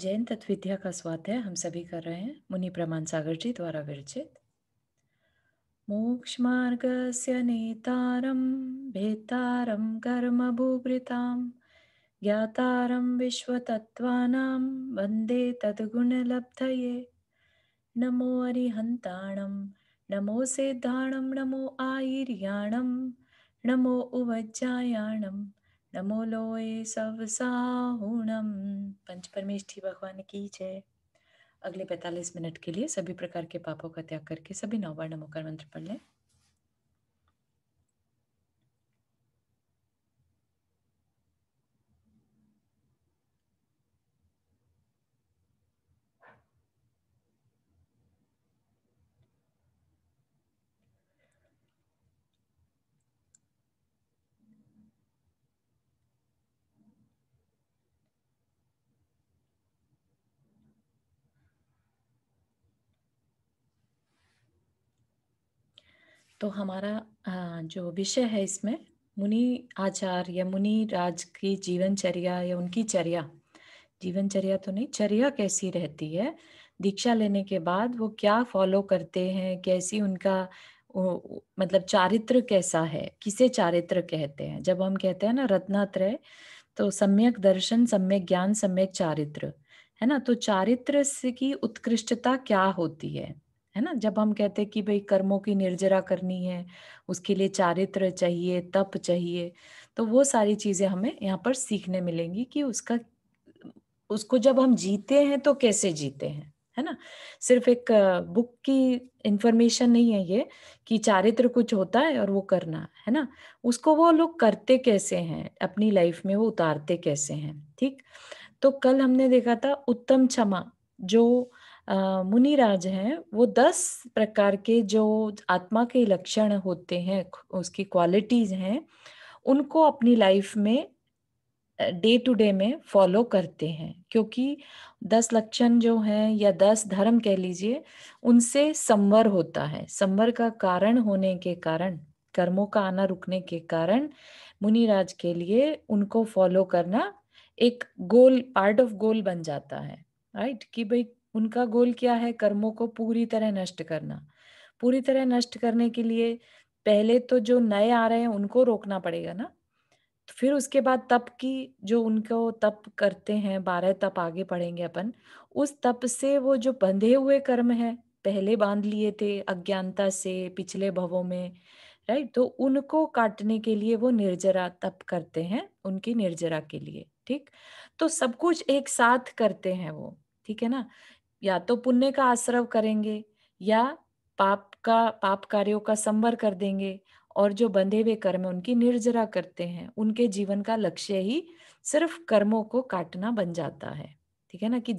जैन तत्व विद्या का स्वाध्याय हम सभी कर रहे हैं मुनि प्रमाण सागर जी द्वारा विरचित मोक्ष मार्ग से नेतारम भेतारम कर्म भूभृताम ज्ञातारम विश्व तत्वानाम वंदे तदगुण लब्ध ये नमो अरिहंताणम नमो सिद्धाणम नमो आयिर्याणं नमो उवज्जायाणम नमो लोय सब साहूणम पंच परमेष्ठी भगवान की जय अगले 45 मिनट के लिए सभी प्रकार के पापों का त्याग करके सभी नौ बार नमोकार मंत्र पढ़ लें तो हमारा जो विषय है इसमें मुनि आचार या मुनि राज की जीवनचर्या या उनकी चर्या जीवनचर्या तो नहीं चर्या कैसी रहती है दीक्षा लेने के बाद वो क्या फॉलो करते हैं कैसी उनका मतलब चारित्र कैसा है किसे चारित्र कहते हैं जब हम कहते हैं ना रत्नात्रय तो सम्यक दर्शन सम्यक ज्ञान सम्यक चारित्र है ना तो चारित्र की उत्कृष्टता क्या होती है है ना जब हम कहते हैं कि भाई कर्मों की निर्जरा करनी है उसके लिए चारित्र चाहिए तप चाहिए तो वो सारी चीजें हमें यहाँ पर सीखने मिलेंगी कि उसका उसको जब हम जीते हैं तो कैसे जीते हैं है ना सिर्फ एक बुक की इंफॉर्मेशन नहीं है ये कि चारित्र कुछ होता है और वो करना है ना उसको वो लोग करते कैसे हैं अपनी लाइफ में वो उतारते कैसे हैं ठीक तो कल हमने देखा था उत्तम क्षमा जो मुनिराज हैं वो दस प्रकार के जो आत्मा के लक्षण होते हैं उसकी क्वालिटीज हैं उनको अपनी लाइफ में डे टू डे में फॉलो करते हैं क्योंकि दस लक्षण जो हैं या दस धर्म कह लीजिए उनसे संवर होता है संवर का कारण होने के कारण कर्मों का आना रुकने के कारण मुनिराज के लिए उनको फॉलो करना एक गोल पार्ट ऑफ गोल बन जाता है राइट कि भाई उनका गोल क्या है कर्मों को पूरी तरह नष्ट करना पूरी तरह नष्ट करने के लिए पहले तो जो नए आ रहे हैं उनको रोकना पड़ेगा ना तो फिर उसके बाद तप की जो उनको तप करते हैं बारह तप आगे पढ़ेंगे अपन उस तप से वो जो बंधे हुए कर्म है पहले बांध लिए थे अज्ञानता से पिछले भवों में राइट तो उनको काटने के लिए वो निर्जरा तप करते हैं उनकी निर्जरा के लिए ठीक तो सब कुछ एक साथ करते हैं वो ठीक है ना या तो पुण्य का आश्रव करेंगे या पाप का पाप कार्यों का संवर कर देंगे और जो बंधे हुए कर्म उनकी निर्जरा करते हैं उनके जीवन का लक्ष्य ही सिर्फ कर्मों को काटना बन जाता है ठीक है ना कि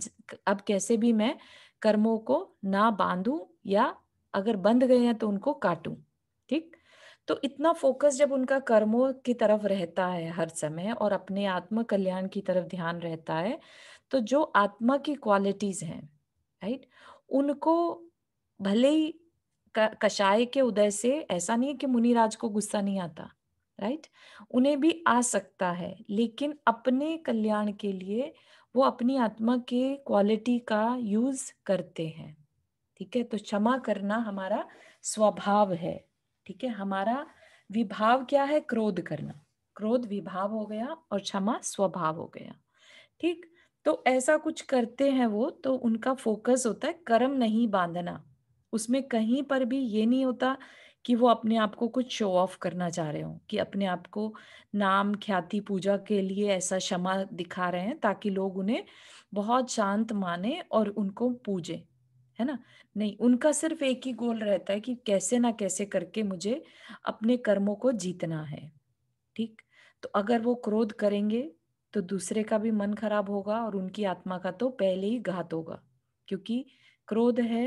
अब कैसे भी मैं कर्मों को ना बांधू या अगर बंध गए हैं तो उनको काटू ठीक तो इतना फोकस जब उनका कर्मों की तरफ रहता है हर समय और अपने आत्म कल्याण की तरफ ध्यान रहता है तो जो आत्मा की क्वालिटीज हैं राइट उनको भले ही कषाय के उदय से ऐसा नहीं है कि मुनिराज को गुस्सा नहीं आता राइट उन्हें भी आ सकता है लेकिन अपने कल्याण के लिए वो अपनी आत्मा के क्वालिटी का यूज करते हैं ठीक है तो क्षमा करना हमारा स्वभाव है ठीक है हमारा विभाव क्या है क्रोध करना क्रोध विभाव हो गया और क्षमा स्वभाव हो गया ठीक तो ऐसा कुछ करते हैं वो तो उनका फोकस होता है कर्म नहीं बांधना उसमें कहीं पर भी ये नहीं होता कि वो अपने आप को कुछ शो ऑफ करना चाह रहे हो कि अपने आप को नाम ख्याति पूजा के लिए ऐसा क्षमा दिखा रहे हैं ताकि लोग उन्हें बहुत शांत माने और उनको पूजे है ना नहीं उनका सिर्फ एक ही गोल रहता है कि कैसे ना कैसे करके मुझे अपने कर्मों को जीतना है ठीक तो अगर वो क्रोध करेंगे तो दूसरे का भी मन खराब होगा और उनकी आत्मा का तो पहले ही घात होगा क्योंकि क्रोध है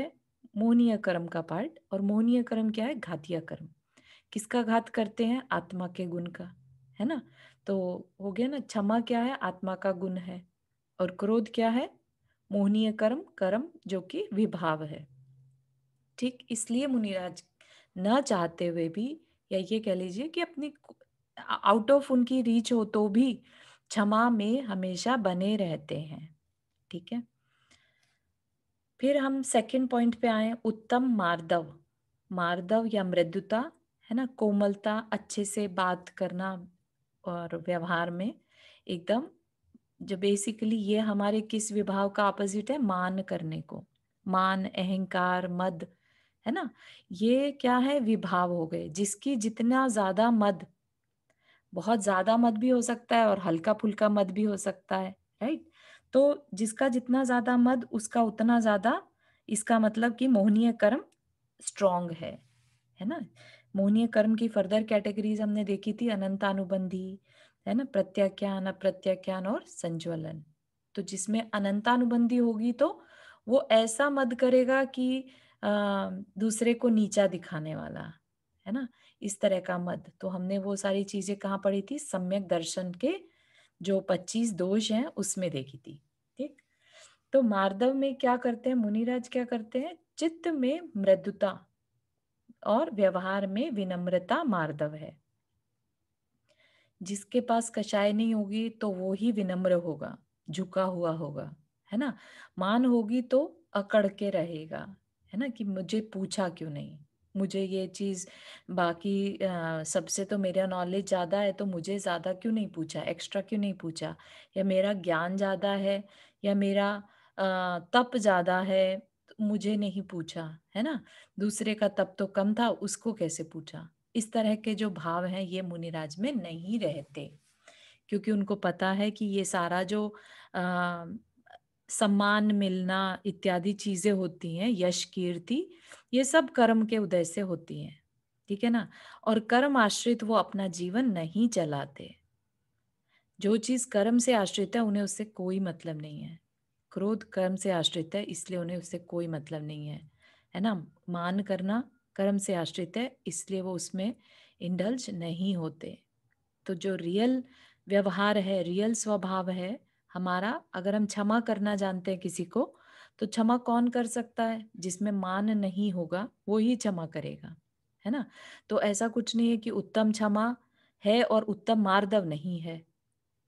मोहनीय कर्म का पार्ट और मोहनीय कर्म क्या है घातीय कर्म किसका घात करते हैं आत्मा के गुण का है ना तो हो गया ना क्षमा क्या है आत्मा का गुण है और क्रोध क्या है मोहनीय कर्म कर्म जो कि विभाव है ठीक इसलिए मुनिराज न चाहते हुए भी या ये कह लीजिए कि अपनी आउट ऑफ उनकी रीच हो तो भी क्षमा में हमेशा बने रहते हैं ठीक है फिर हम सेकंड पॉइंट पे आए उत्तम मार्दव मार्दव या मृदुता है ना कोमलता अच्छे से बात करना और व्यवहार में एकदम जो बेसिकली ये हमारे किस विभाव का अपोजिट है मान करने को मान अहंकार मद है ना ये क्या है विभाव हो गए जिसकी जितना ज्यादा मद बहुत ज्यादा मत भी हो सकता है और हल्का फुल्का मत भी हो सकता है राइट तो जिसका जितना ज्यादा मद उसका उतना ज्यादा इसका मतलब कि मोहनीय कर्म स्ट्रोंग है है ना मोहनीय कर्म की फर्दर कैटेगरीज हमने देखी थी अनंतानुबंधी है ना प्रत्याख्यान अप्रत्याख्यान और संज्वलन तो जिसमें अनंतानुबंधी होगी तो वो ऐसा मद करेगा कि आ, दूसरे को नीचा दिखाने वाला है ना इस तरह का मत तो हमने वो सारी चीजें कहाँ पढ़ी थी सम्यक दर्शन के जो पच्चीस दोष हैं उसमें देखी थी ठीक तो मार्दव में क्या करते हैं मुनिराज क्या करते हैं चित्त में मृदुता और व्यवहार में विनम्रता मार्दव है जिसके पास कषाय नहीं होगी तो वो ही विनम्र होगा झुका हुआ होगा है ना मान होगी तो अकड़ के रहेगा है ना कि मुझे पूछा क्यों नहीं मुझे ये चीज़ बाकी सबसे तो मेरा नॉलेज ज़्यादा है तो मुझे ज़्यादा क्यों नहीं पूछा एक्स्ट्रा क्यों नहीं पूछा या मेरा ज्ञान ज़्यादा है या मेरा तप ज़्यादा है तो मुझे नहीं पूछा है ना दूसरे का तप तो कम था उसको कैसे पूछा इस तरह के जो भाव हैं ये मुनिराज में नहीं रहते क्योंकि उनको पता है कि ये सारा जो अः सम्मान मिलना इत्यादि चीजें होती हैं यश कीर्ति ये सब कर्म के उदय से होती हैं ठीक है ना और कर्म आश्रित वो अपना जीवन नहीं चलाते जो चीज कर्म से आश्रित है उन्हें उससे कोई मतलब नहीं है क्रोध कर्म से आश्रित है इसलिए उन्हें उससे कोई मतलब नहीं है है ना मान करना कर्म से आश्रित है इसलिए वो उसमें इंडल्ज नहीं होते तो जो रियल व्यवहार है रियल स्वभाव है हमारा अगर हम क्षमा करना जानते हैं किसी को तो क्षमा कौन कर सकता है जिसमें मान नहीं होगा वो ही क्षमा करेगा है ना तो ऐसा कुछ नहीं है कि उत्तम क्षमा है और उत्तम मार्दव नहीं है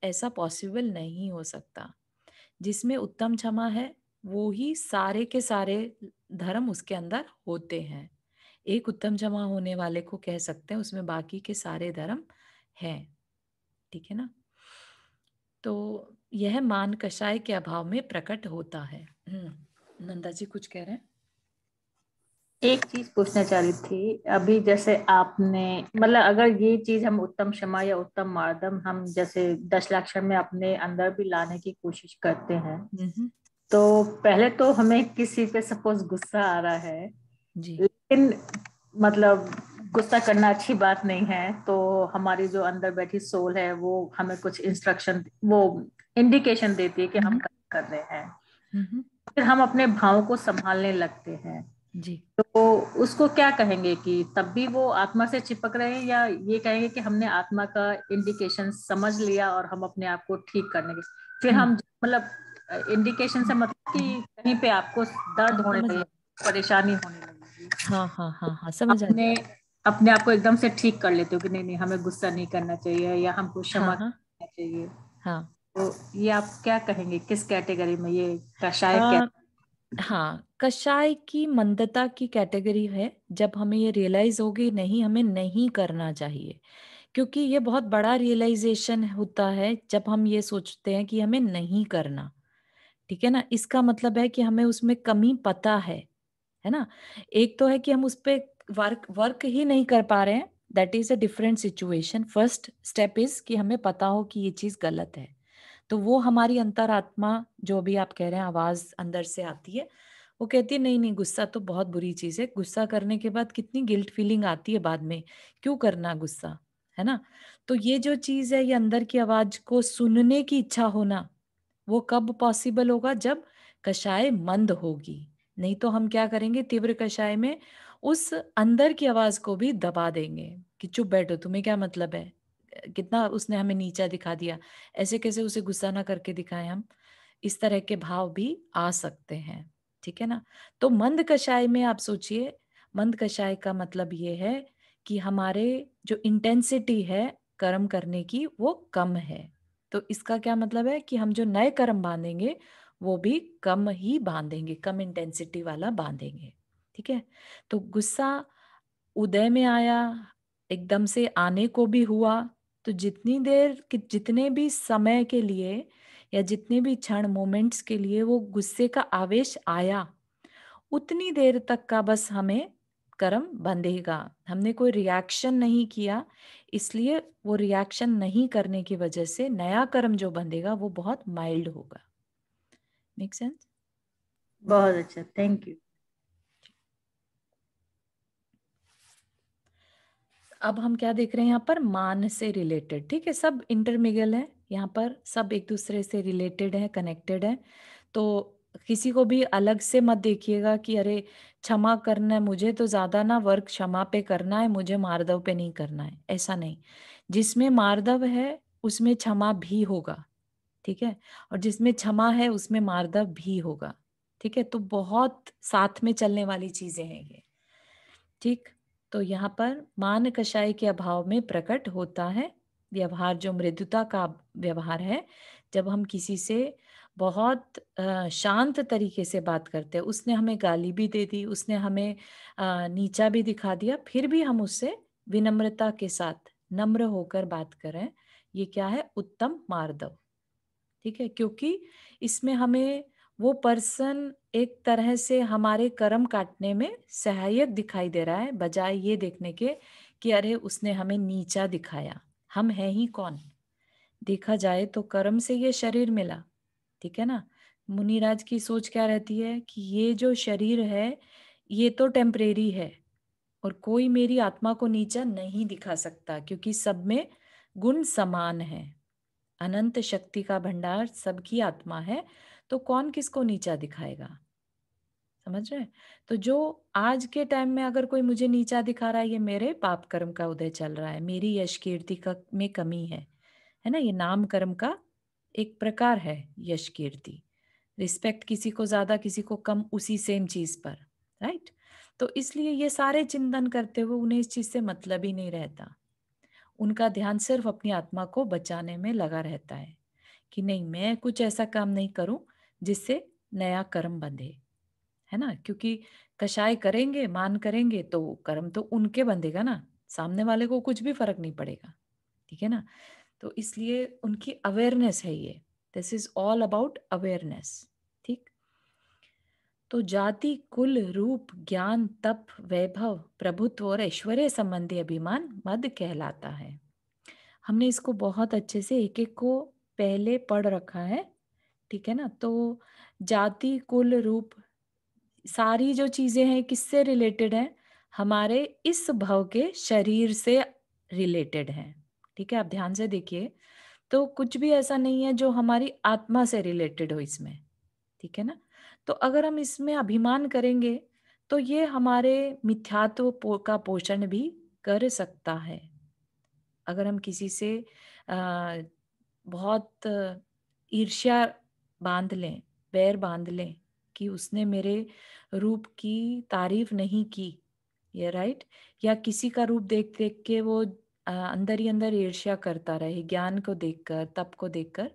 ऐसा पॉसिबल नहीं हो सकता जिसमें उत्तम क्षमा है वो ही सारे के सारे धर्म उसके अंदर होते हैं एक उत्तम क्षमा होने वाले को कह सकते हैं उसमें बाकी के सारे धर्म हैं ठीक है ना तो यह मान कषाय के अभाव में प्रकट होता है हम्म, नंदा जी कुछ कह रहे हैं एक चीज पूछना चाह रही थी अभी जैसे आपने मतलब अगर ये चीज हम उत्तम क्षमा या उत्तम मार्दम हम जैसे दस में अपने अंदर भी लाने की कोशिश करते हैं हम्म। तो पहले तो हमें किसी पे सपोज गुस्सा आ रहा है जी। लेकिन मतलब गुस्सा करना अच्छी बात नहीं है तो हमारी जो अंदर बैठी सोल है वो हमें कुछ इंस्ट्रक्शन वो इंडिकेशन देती है कि हम हम्म। कर रहे हैं हम्म। फिर हम अपने भाव को संभालने लगते हैं जी तो उसको क्या कहेंगे कि तब भी वो आत्मा से चिपक रहे हैं या ये कहेंगे कि हमने आत्मा का इंडिकेशन समझ लिया और हम अपने आप को ठीक करने के फिर हम्म। हम मतलब इंडिकेशन से मतलब कि कहीं पे आपको दर्द होने लगे परेशानी होने लगी हाँ हाँ हाँ हाँ समझ अपने आप को एकदम से ठीक कर लेते हो कि नहीं नहीं हमें गुस्सा नहीं करना चाहिए या हमको क्षमा हाँ, हाँ। करना चाहिए हाँ तो ये आप क्या कहेंगे किस कैटेगरी में ये कषाय हाँ कषाय हाँ, की मंदता की कैटेगरी है जब हमें ये रियलाइज होगी नहीं हमें नहीं करना चाहिए क्योंकि ये बहुत बड़ा रियलाइजेशन होता है जब हम ये सोचते हैं कि हमें नहीं करना ठीक है ना इसका मतलब है कि हमें उसमें कमी पता है है ना एक तो है कि हम उस पर वर्क वर्क ही नहीं कर पा रहे हैं that is a different situation first step is कि हमें पता हो कि ये चीज गलत है तो वो हमारी अंतरात्मा जो भी आप कह रहे हैं आवाज अंदर से आती है वो कहती है नहीं नहीं गुस्सा तो बहुत बुरी चीज है गुस्सा करने के बाद कितनी गिल्ट फीलिंग आती है बाद में क्यों करना गुस्सा है ना तो ये जो चीज है ये अंदर की आवाज को सुनने की इच्छा होना वो कब पॉसिबल होगा जब कषाय मंद होगी नहीं तो हम क्या करेंगे तीव्र कषाय में उस अंदर की आवाज को भी दबा देंगे कि चुप बैठो तुम्हें क्या मतलब है कितना उसने हमें नीचा दिखा दिया ऐसे कैसे उसे गुस्सा ना करके दिखाएं हम इस तरह के भाव भी आ सकते हैं ठीक है ना तो मंद कषाय में आप सोचिए मंद कषाय का मतलब ये है कि हमारे जो इंटेंसिटी है कर्म करने की वो कम है तो इसका क्या मतलब है कि हम जो नए कर्म बांधेंगे वो भी कम ही बांधेंगे कम इंटेंसिटी वाला बांधेंगे ठीक है तो गुस्सा उदय में आया एकदम से आने को भी हुआ तो जितनी देर कि जितने भी समय के लिए या जितने भी क्षण मोमेंट्स के लिए वो गुस्से का आवेश आया उतनी देर तक का बस हमें कर्म बंधेगा हमने कोई रिएक्शन नहीं किया इसलिए वो रिएक्शन नहीं करने की वजह से नया कर्म जो बंधेगा वो बहुत माइल्ड होगा मेक सेंस बहुत अच्छा थैंक यू अब हम क्या देख रहे हैं यहाँ पर मान से रिलेटेड ठीक है सब इंटरमिगल है यहाँ पर सब एक दूसरे से रिलेटेड है कनेक्टेड है तो किसी को भी अलग से मत देखिएगा कि अरे क्षमा करना है मुझे तो ज्यादा ना वर्क क्षमा पे करना है मुझे मारदव पे नहीं करना है ऐसा नहीं जिसमें मारदव है उसमें क्षमा भी होगा ठीक है और जिसमें क्षमा है उसमें मारदव भी होगा ठीक है तो बहुत साथ में चलने वाली चीजें हैं ये ठीक तो यहाँ पर मान कषाय के अभाव में प्रकट होता है व्यवहार जो मृदुता का व्यवहार है जब हम किसी से बहुत शांत तरीके से बात करते हैं उसने हमें गाली भी दे दी उसने हमें नीचा भी दिखा दिया फिर भी हम उससे विनम्रता के साथ नम्र होकर बात करें ये क्या है उत्तम मार्दव ठीक है क्योंकि इसमें हमें वो पर्सन एक तरह से हमारे कर्म काटने में सहायक दिखाई दे रहा है बजाय ये देखने के कि अरे उसने हमें नीचा दिखाया हम हैं ही कौन देखा जाए तो कर्म से ये शरीर मिला ठीक है ना मुनिराज की सोच क्या रहती है कि ये जो शरीर है ये तो टेम्परेरी है और कोई मेरी आत्मा को नीचा नहीं दिखा सकता क्योंकि सब में गुण समान है अनंत शक्ति का भंडार सबकी आत्मा है तो कौन किसको नीचा दिखाएगा समझ रहे तो जो आज के टाइम में अगर कोई मुझे नीचा दिखा रहा है ये मेरे पाप कर्म का उदय चल रहा है मेरी यश कीर्ति का में कमी है है ना ये नाम कर्म का एक प्रकार है यश कीर्ति रिस्पेक्ट किसी को ज्यादा किसी को कम उसी सेम चीज पर राइट तो इसलिए ये सारे चिंतन करते हुए उन्हें इस चीज से मतलब ही नहीं रहता उनका ध्यान सिर्फ अपनी आत्मा को बचाने में लगा रहता है कि नहीं मैं कुछ ऐसा काम नहीं करूं जिससे नया कर्म बंधे है ना क्योंकि कषाय करेंगे मान करेंगे तो कर्म तो उनके बंधेगा ना सामने वाले को कुछ भी फर्क नहीं पड़ेगा ठीक है ना तो इसलिए उनकी अवेयरनेस है ये this is all about awareness ठीक तो जाति कुल रूप ज्ञान तप वैभव प्रभुत्व और ऐश्वर्य संबंधी अभिमान मद कहलाता है हमने इसको बहुत अच्छे से एक एक को पहले पढ़ रखा है ठीक है ना तो जाति कुल रूप सारी जो चीजें हैं किससे रिलेटेड हैं हमारे इस भव के शरीर से रिलेटेड हैं ठीक है आप ध्यान से देखिए तो कुछ भी ऐसा नहीं है जो हमारी आत्मा से रिलेटेड हो इसमें ठीक है ना तो अगर हम इसमें अभिमान करेंगे तो ये हमारे मिथ्यात्व का पोषण भी कर सकता है अगर हम किसी से आ, बहुत ईर्ष्या बांध लें बैर बांध लें कि उसने मेरे रूप की तारीफ नहीं की ये राइट या किसी का रूप देख देख के वो अंदर ही अंदर ईर्ष्या करता रहे ज्ञान को देखकर तप को देखकर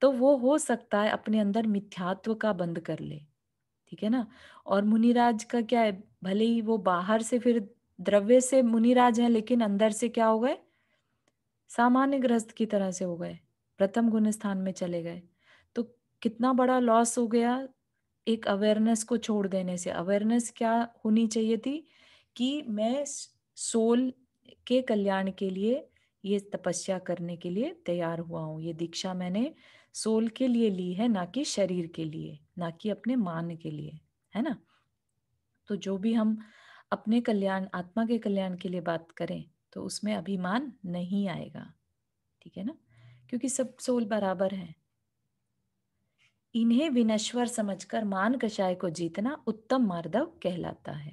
तो वो हो सकता है अपने अंदर मिथ्यात्व का बंद कर ले ठीक है ना और मुनिराज का क्या है भले ही वो बाहर से फिर द्रव्य से मुनिराज है लेकिन अंदर से क्या हो गए सामान्य ग्रस्त की तरह से हो गए प्रथम गुण स्थान में चले गए कितना बड़ा लॉस हो गया एक अवेयरनेस को छोड़ देने से अवेयरनेस क्या होनी चाहिए थी कि मैं सोल के कल्याण के लिए ये तपस्या करने के लिए तैयार हुआ हूँ ये दीक्षा मैंने सोल के लिए ली है ना कि शरीर के लिए ना कि अपने मान के लिए है ना तो जो भी हम अपने कल्याण आत्मा के कल्याण के लिए बात करें तो उसमें अभिमान नहीं आएगा ठीक है ना क्योंकि सब सोल बराबर है इन्हें विनश्वर समझकर मान कषाय को जीतना उत्तम मार्दव कहलाता है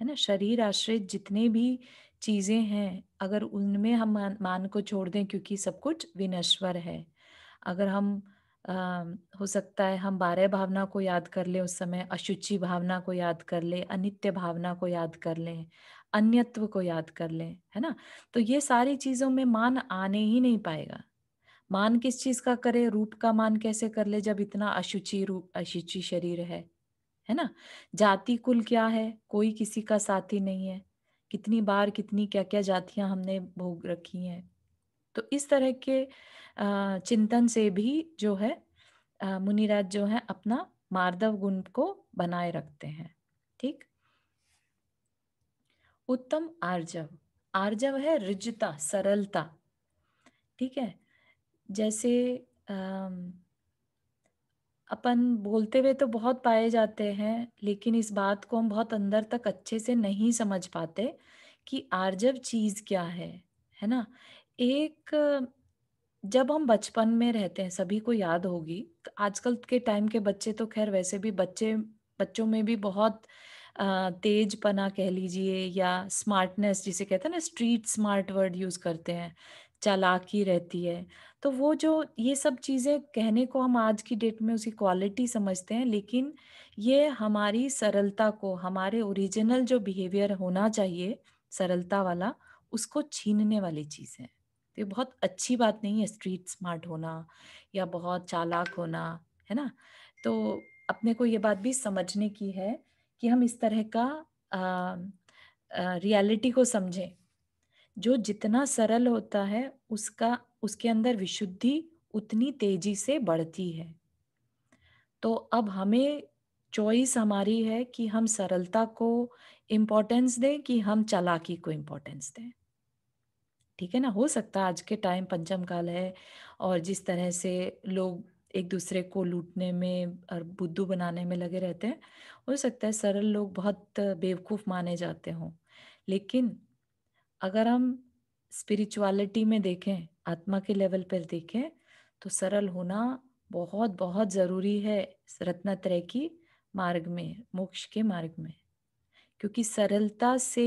है ना शरीर आश्रित जितने भी चीजें हैं अगर उनमें हम मान, मान को छोड़ दें क्योंकि सब कुछ विनश्वर है अगर हम आ, हो सकता है हम बारह भावना को याद कर ले उस समय अशुचि भावना को याद कर ले अनित्य भावना को याद कर ले अन्यत्व को याद कर ले है ना तो ये सारी चीज़ों में मान आने ही नहीं पाएगा मान किस चीज का करे रूप का मान कैसे कर ले जब इतना अशुचि रूप अशुचि शरीर है है ना जाति कुल क्या है कोई किसी का साथी नहीं है कितनी बार कितनी क्या क्या जातियां हमने भोग रखी हैं तो इस तरह के चिंतन से भी जो है मुनिराज जो है अपना मार्दव गुण को बनाए रखते हैं ठीक उत्तम आर्जव आर्जव है रिजता सरलता ठीक है जैसे अपन बोलते हुए तो बहुत पाए जाते हैं लेकिन इस बात को हम बहुत अंदर तक अच्छे से नहीं समझ पाते कि आर्जव चीज़ क्या है है ना एक जब हम बचपन में रहते हैं सभी को याद होगी तो आजकल के टाइम के बच्चे तो खैर वैसे भी बच्चे बच्चों में भी बहुत तेज पना कह लीजिए या स्मार्टनेस जिसे कहते हैं ना स्ट्रीट स्मार्ट वर्ड यूज़ करते हैं चालाकी रहती है तो वो जो ये सब चीज़ें कहने को हम आज की डेट में उसकी क्वालिटी समझते हैं लेकिन ये हमारी सरलता को हमारे ओरिजिनल जो बिहेवियर होना चाहिए सरलता वाला उसको छीनने वाली चीज़ है तो ये बहुत अच्छी बात नहीं है स्ट्रीट स्मार्ट होना या बहुत चालाक होना है ना तो अपने को ये बात भी समझने की है कि हम इस तरह का रियलिटी को समझें जो जितना सरल होता है उसका उसके अंदर विशुद्धि उतनी तेजी से बढ़ती है तो अब हमें चॉइस हमारी है कि हम सरलता को इम्पोर्टेंस दें कि हम चालाकी को इम्पोर्टेंस दें ठीक है ना हो सकता है आज के टाइम पंचम काल है और जिस तरह से लोग एक दूसरे को लूटने में और बुद्धू बनाने में लगे रहते हैं हो सकता है सरल लोग बहुत बेवकूफ़ माने जाते हों लेकिन अगर हम स्पिरिचुअलिटी में देखें आत्मा के लेवल पर देखें तो सरल होना बहुत बहुत ज़रूरी है रत्न त्रय की मार्ग में मोक्ष के मार्ग में क्योंकि सरलता से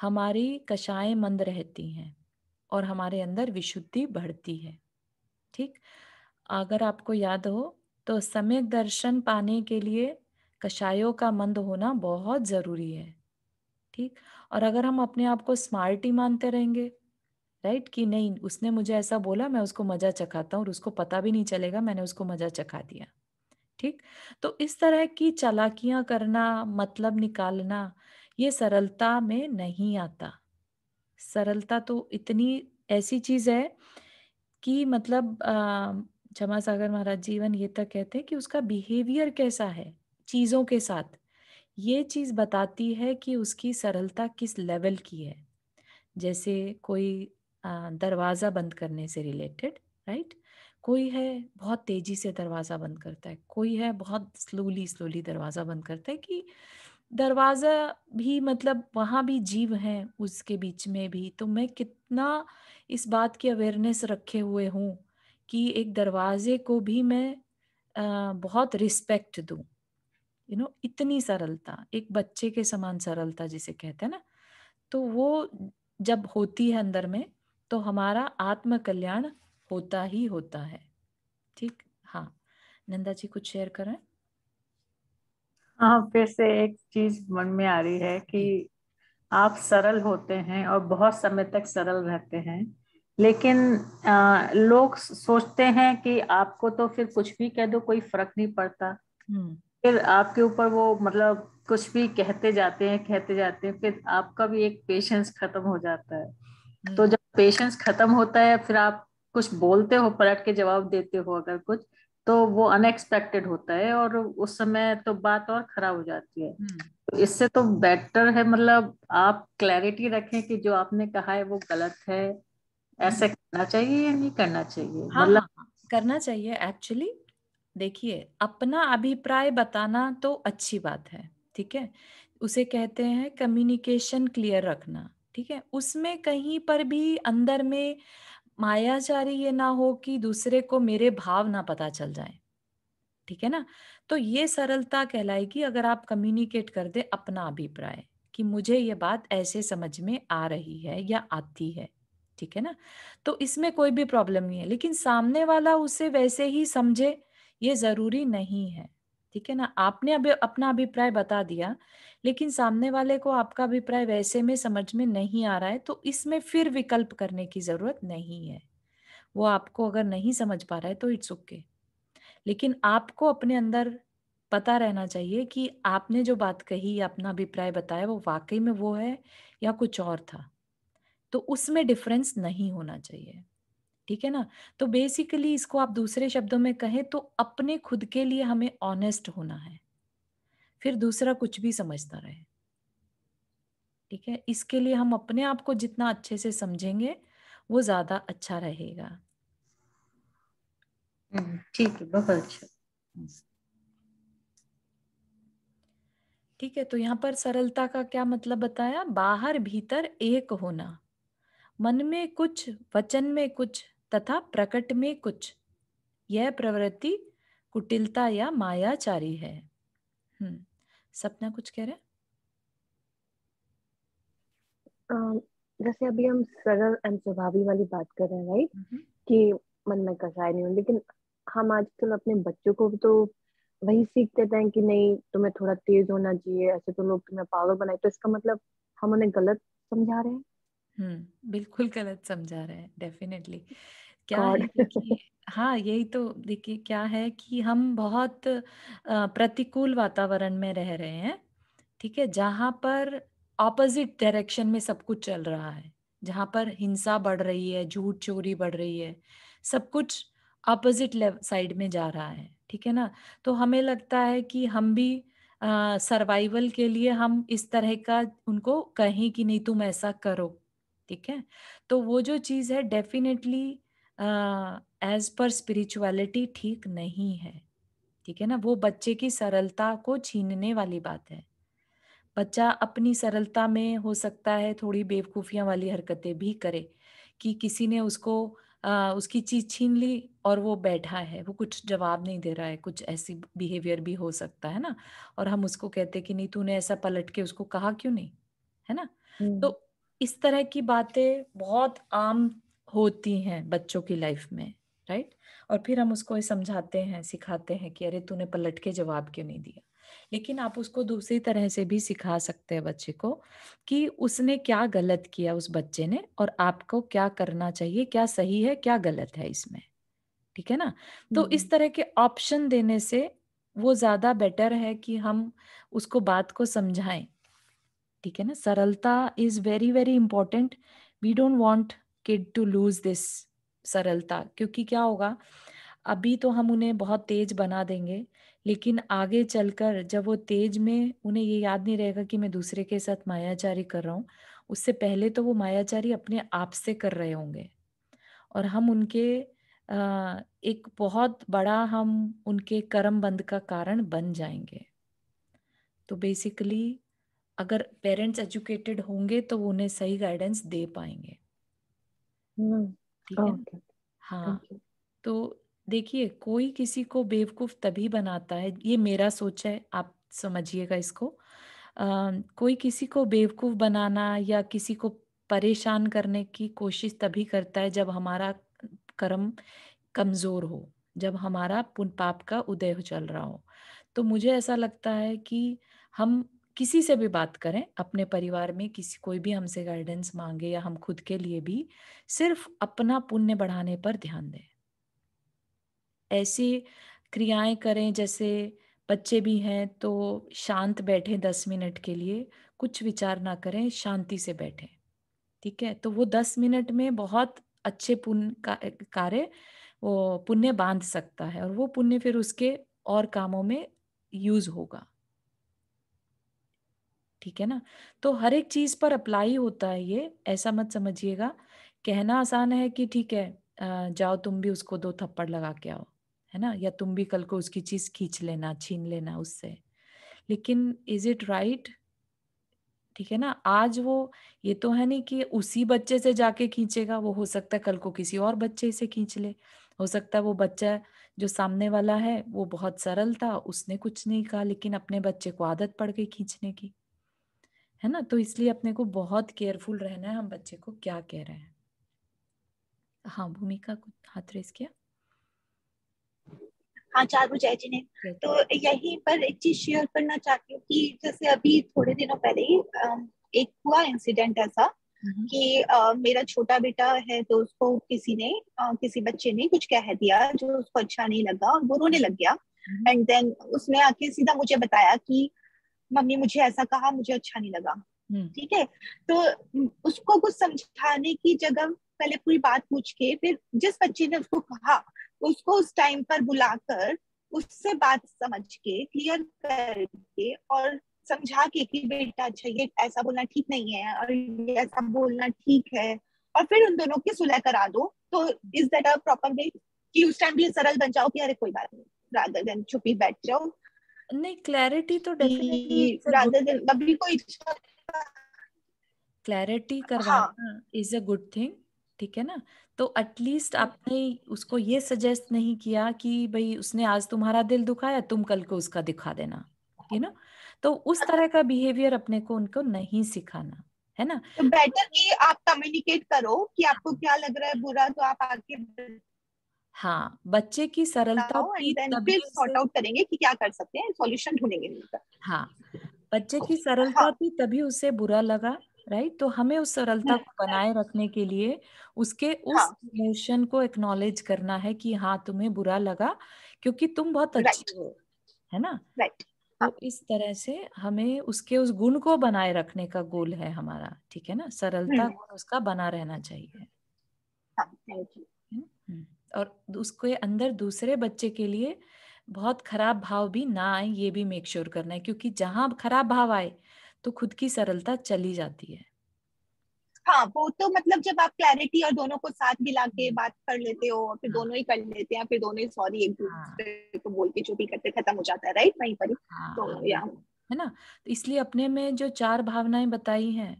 हमारी कषाएं मंद रहती हैं और हमारे अंदर विशुद्धि बढ़ती है ठीक अगर आपको याद हो तो सम्यक दर्शन पाने के लिए कषायों का मंद होना बहुत ज़रूरी है ठीक और अगर हम अपने आप को स्मार्ट ही मानते रहेंगे राइट कि नहीं उसने मुझे ऐसा बोला मैं उसको मजा चखाता हूँ और उसको पता भी नहीं चलेगा मैंने उसको मजा चखा दिया ठीक तो इस तरह की चालाकियां करना मतलब निकालना ये सरलता में नहीं आता सरलता तो इतनी ऐसी चीज है कि मतलब क्षमा सागर महाराज जीवन ये तक कहते हैं कि उसका बिहेवियर कैसा है चीजों के साथ ये चीज़ बताती है कि उसकी सरलता किस लेवल की है जैसे कोई दरवाज़ा बंद करने से रिलेटेड राइट कोई है बहुत तेज़ी से दरवाज़ा बंद करता है कोई है बहुत स्लोली स्लोली दरवाज़ा बंद करता है कि दरवाज़ा भी मतलब वहाँ भी जीव हैं उसके बीच में भी तो मैं कितना इस बात की अवेयरनेस रखे हुए हूँ कि एक दरवाज़े को भी मैं बहुत रिस्पेक्ट दूँ यू नो इतनी सरलता एक बच्चे के समान सरलता जिसे कहते हैं ना तो वो जब होती है अंदर में तो हमारा आत्म कल्याण होता ही होता है ठीक हाँ नंदा जी कुछ शेयर करें हाँ फिर से एक चीज मन में आ रही है कि आप सरल होते हैं और बहुत समय तक सरल रहते हैं लेकिन आ, लोग सोचते हैं कि आपको तो फिर कुछ भी कह दो कोई फर्क नहीं पड़ता हम्म। फिर आपके ऊपर वो मतलब कुछ भी कहते जाते हैं कहते जाते हैं फिर आपका भी एक पेशेंस खत्म हो जाता है हम्म। तो जब पेशेंस खत्म होता है फिर आप कुछ बोलते हो पलट के जवाब देते हो अगर कुछ तो वो अनएक्सपेक्टेड होता है और उस समय तो बात और खराब हो जाती है हम्म। तो इससे तो बेटर है मतलब आप क्लैरिटी रखें कि जो आपने कहा है वो गलत है हम्म। ऐसे करना चाहिए या नहीं करना चाहिए हाँ, मतलब हाँ, हाँ, करना चाहिए एक्चुअली देखिए अपना अभिप्राय बताना तो अच्छी बात है ठीक है उसे कहते हैं कम्युनिकेशन क्लियर रखना ठीक है उसमें कहीं पर भी अंदर में मायाचारी ये ना हो कि दूसरे को मेरे भाव ना पता चल जाए ठीक है ना तो ये सरलता कहलाएगी अगर आप कम्युनिकेट कर दे अपना अभिप्राय कि मुझे ये बात ऐसे समझ में आ रही है या आती है ठीक है ना तो इसमें कोई भी प्रॉब्लम नहीं है लेकिन सामने वाला उसे वैसे ही समझे ये जरूरी नहीं है ठीक है ना आपने अभी अपना अभिप्राय बता दिया लेकिन सामने वाले को आपका अभिप्राय वैसे में समझ में नहीं आ रहा है तो इसमें फिर विकल्प करने की जरूरत नहीं है वो आपको अगर नहीं समझ पा रहा है तो इट्स ओके okay. लेकिन आपको अपने अंदर पता रहना चाहिए कि आपने जो बात कही अपना अभिप्राय बताया वो वाकई में वो है या कुछ और था तो उसमें डिफरेंस नहीं होना चाहिए ठीक है ना तो बेसिकली इसको आप दूसरे शब्दों में कहें तो अपने खुद के लिए हमें ऑनेस्ट होना है फिर दूसरा कुछ भी समझता रहे ठीक है इसके लिए हम अपने आप को जितना अच्छे से समझेंगे वो ज्यादा अच्छा रहेगा हम्म, ठीक है बहुत अच्छा ठीक है तो यहाँ पर सरलता का क्या मतलब बताया बाहर भीतर एक होना मन में कुछ वचन में कुछ तथा प्रकट में कुछ यह प्रवृत्ति कुटिलता या मायाचारी है हम्म, सपना कुछ कह रहे जैसे अभी हम सरल एंड स्वभावी वाली बात कर रहे हैं राइट हम्म। कि मन में कसाई नहीं हो लेकिन हम आजकल अपने बच्चों को भी तो वही सीख देते हैं कि नहीं तुम्हें थोड़ा तेज होना चाहिए ऐसे तो लोग तुम्हें पावर बनाए तो इसका मतलब हम उन्हें गलत समझा रहे हैं हम्म बिल्कुल गलत समझा रहे हैं डेफिनेटली क्या है कि हाँ यही तो देखिए क्या है कि हम बहुत प्रतिकूल वातावरण में रह रहे हैं ठीक है जहाँ पर ऑपोजिट डायरेक्शन में सब कुछ चल रहा है जहाँ पर हिंसा बढ़ रही है झूठ चोरी बढ़ रही है सब कुछ ऑपोजिट साइड में जा रहा है ठीक है ना तो हमें लगता है कि हम भी सर्वाइवल के लिए हम इस तरह का उनको कहें कि नहीं तुम ऐसा करो ठीक है तो वो जो चीज़ है डेफिनेटली एज पर स्पिरिचुअलिटी ठीक नहीं है ठीक है ना वो बच्चे की सरलता को छीनने वाली बात है बच्चा अपनी सरलता में हो सकता है थोड़ी बेवकूफियां वाली हरकतें भी करे कि किसी ने उसको आ, उसकी चीज़ छीन ली और वो बैठा है वो कुछ जवाब नहीं दे रहा है कुछ ऐसी बिहेवियर भी हो सकता है ना और हम उसको कहते कि नहीं तूने ऐसा पलट के उसको कहा क्यों नहीं है ना तो इस तरह की बातें बहुत आम होती हैं बच्चों की लाइफ में राइट और फिर हम उसको समझाते हैं सिखाते हैं कि अरे तूने पलट के जवाब क्यों नहीं दिया लेकिन आप उसको दूसरी तरह से भी सिखा सकते हैं बच्चे को कि उसने क्या गलत किया उस बच्चे ने और आपको क्या करना चाहिए क्या सही है क्या गलत है इसमें ठीक है ना तो इस हम्म। तरह के ऑप्शन देने से वो ज्यादा बेटर है कि हम उसको बात को समझाएं ठीक है ना सरलता is very very important we don't want kid to lose this सरलता क्योंकि क्या होगा अभी तो हम उन्हें बहुत तेज बना देंगे लेकिन आगे चलकर जब वो तेज में उन्हें ये याद नहीं रहेगा कि मैं दूसरे के साथ मायाचारी कर रहा हूँ उससे पहले तो वो मायाचारी अपने आप से कर रहे होंगे और हम उनके एक बहुत बड़ा हम उनके कर्म बंद का कारण बन जाएंगे तो बेसिकली अगर पेरेंट्स एजुकेटेड होंगे तो वो उन्हें सही गाइडेंस दे पाएंगे हम्म, ठीक है okay. हाँ तो देखिए कोई किसी को बेवकूफ तभी बनाता है ये मेरा सोच है आप समझिएगा इसको आ, कोई किसी को बेवकूफ बनाना या किसी को परेशान करने की कोशिश तभी करता है जब हमारा कर्म कमजोर हो जब हमारा पुन पाप का उदय चल रहा हो तो मुझे ऐसा लगता है कि हम किसी से भी बात करें अपने परिवार में किसी कोई भी हमसे गाइडेंस मांगे या हम खुद के लिए भी सिर्फ अपना पुण्य बढ़ाने पर ध्यान दें ऐसी क्रियाएं करें जैसे बच्चे भी हैं तो शांत बैठे दस मिनट के लिए कुछ विचार ना करें शांति से बैठें ठीक है तो वो दस मिनट में बहुत अच्छे पुण्य कार्य वो पुण्य बांध सकता है और वो पुण्य फिर उसके और कामों में यूज होगा ठीक है ना तो हर एक चीज पर अप्लाई होता है ये ऐसा मत समझिएगा कहना आसान है कि ठीक है जाओ तुम भी उसको दो थप्पड़ लगा के आओ है ना या तुम भी कल को उसकी चीज खींच लेना छीन लेना उससे लेकिन इज इट राइट ठीक है ना आज वो ये तो है नहीं कि उसी बच्चे से जाके खींचेगा वो हो सकता है कल को किसी और बच्चे से खींच ले हो सकता है वो बच्चा जो सामने वाला है वो बहुत सरल था उसने कुछ नहीं कहा लेकिन अपने बच्चे को आदत पड़ गई खींचने की है ना तो इसलिए अपने को बहुत केयरफुल रहना है हम बच्चे को क्या कह रहे हैं हाँ भूमिका को हाथ रेस किया हाँ चारू जय जी ने तो यही पर एक चीज शेयर करना चाहती हूँ कि जैसे अभी थोड़े दिनों पहले ही एक हुआ इंसिडेंट ऐसा हम्म। कि आ, मेरा छोटा बेटा है तो उसको किसी ने आ, किसी बच्चे ने कुछ कह दिया जो उसको अच्छा नहीं लगा और वो रोने लग गया एंड हम्म। देन उसने आके सीधा मुझे बताया कि मम्मी मुझे ऐसा कहा मुझे अच्छा नहीं लगा हम्म। ठीक है तो उसको कुछ समझाने की जगह पहले पूरी बात पूछ के फिर जिस बच्चे ने उसको कहा उसको उस टाइम पर बुलाकर उससे बात समझ के क्लियर करके और समझा के कि बेटा अच्छा ये ऐसा बोलना ठीक नहीं है और ये ऐसा बोलना ठीक है और फिर उन दोनों की सुलह करा दो तो is that a proper way कि उस टाइम भी सरल बन जाओ कि अरे कोई बात नहीं देन छुपी बैठ जाओ नहीं क्लैरिटी तो डेफिनेटली कोई क्लैरिटी हाँ। करवाना इज अ गुड थिंग ठीक है ना तो एटलीस्ट आपने उसको ये सजेस्ट नहीं किया कि भाई उसने आज तुम्हारा दिल दुखाया तुम कल को उसका दिखा देना यू नो तो उस तरह का बिहेवियर अपने को उनको नहीं सिखाना है ना तो बेटर कि आप कम्युनिकेट करो कि आपको क्या लग रहा है बुरा तो आप आके हाँ बच्चे की सरलता की तभी सॉर्ट आउट करेंगे कि क्या कर सकते हैं सॉल्यूशन ढूंढेंगे तो। हाँ बच्चे की सरलता थी हाँ। तभी उसे बुरा लगा राइट तो हमें उस सरलता हम्म। को बनाए रखने के लिए उसके उस इमोशन हाँ। को एक्नॉलेज करना है कि हाँ तुम्हें बुरा लगा क्योंकि तुम बहुत अच्छे हो है ना राइट तो हाँ। इस तरह से हमें उसके उस गुण को बनाए रखने का गोल है हमारा ठीक है ना सरलता गुण हम्म। उसका बना रहना चाहिए थैंक यू और उसके अंदर दूसरे बच्चे के लिए बहुत खराब भाव भी ना आए ये भी मेक श्योर sure करना है क्योंकि जहां खराब भाव आए तो खुद की सरलता चली जाती है हाँ वो तो मतलब जब आप क्लैरिटी और दोनों को साथ मिला के हम्म। बात कर लेते हो और फिर हाँ. दोनों ही कर लेते हैं फिर दोनों ही सॉरी एक हाँ। दूसरे हाँ. को बोल के जो भी करते खत्म हो जाता है राइट वहीं पर तो हाँ, या है ना तो इसलिए अपने में जो चार भावनाएं बताई हैं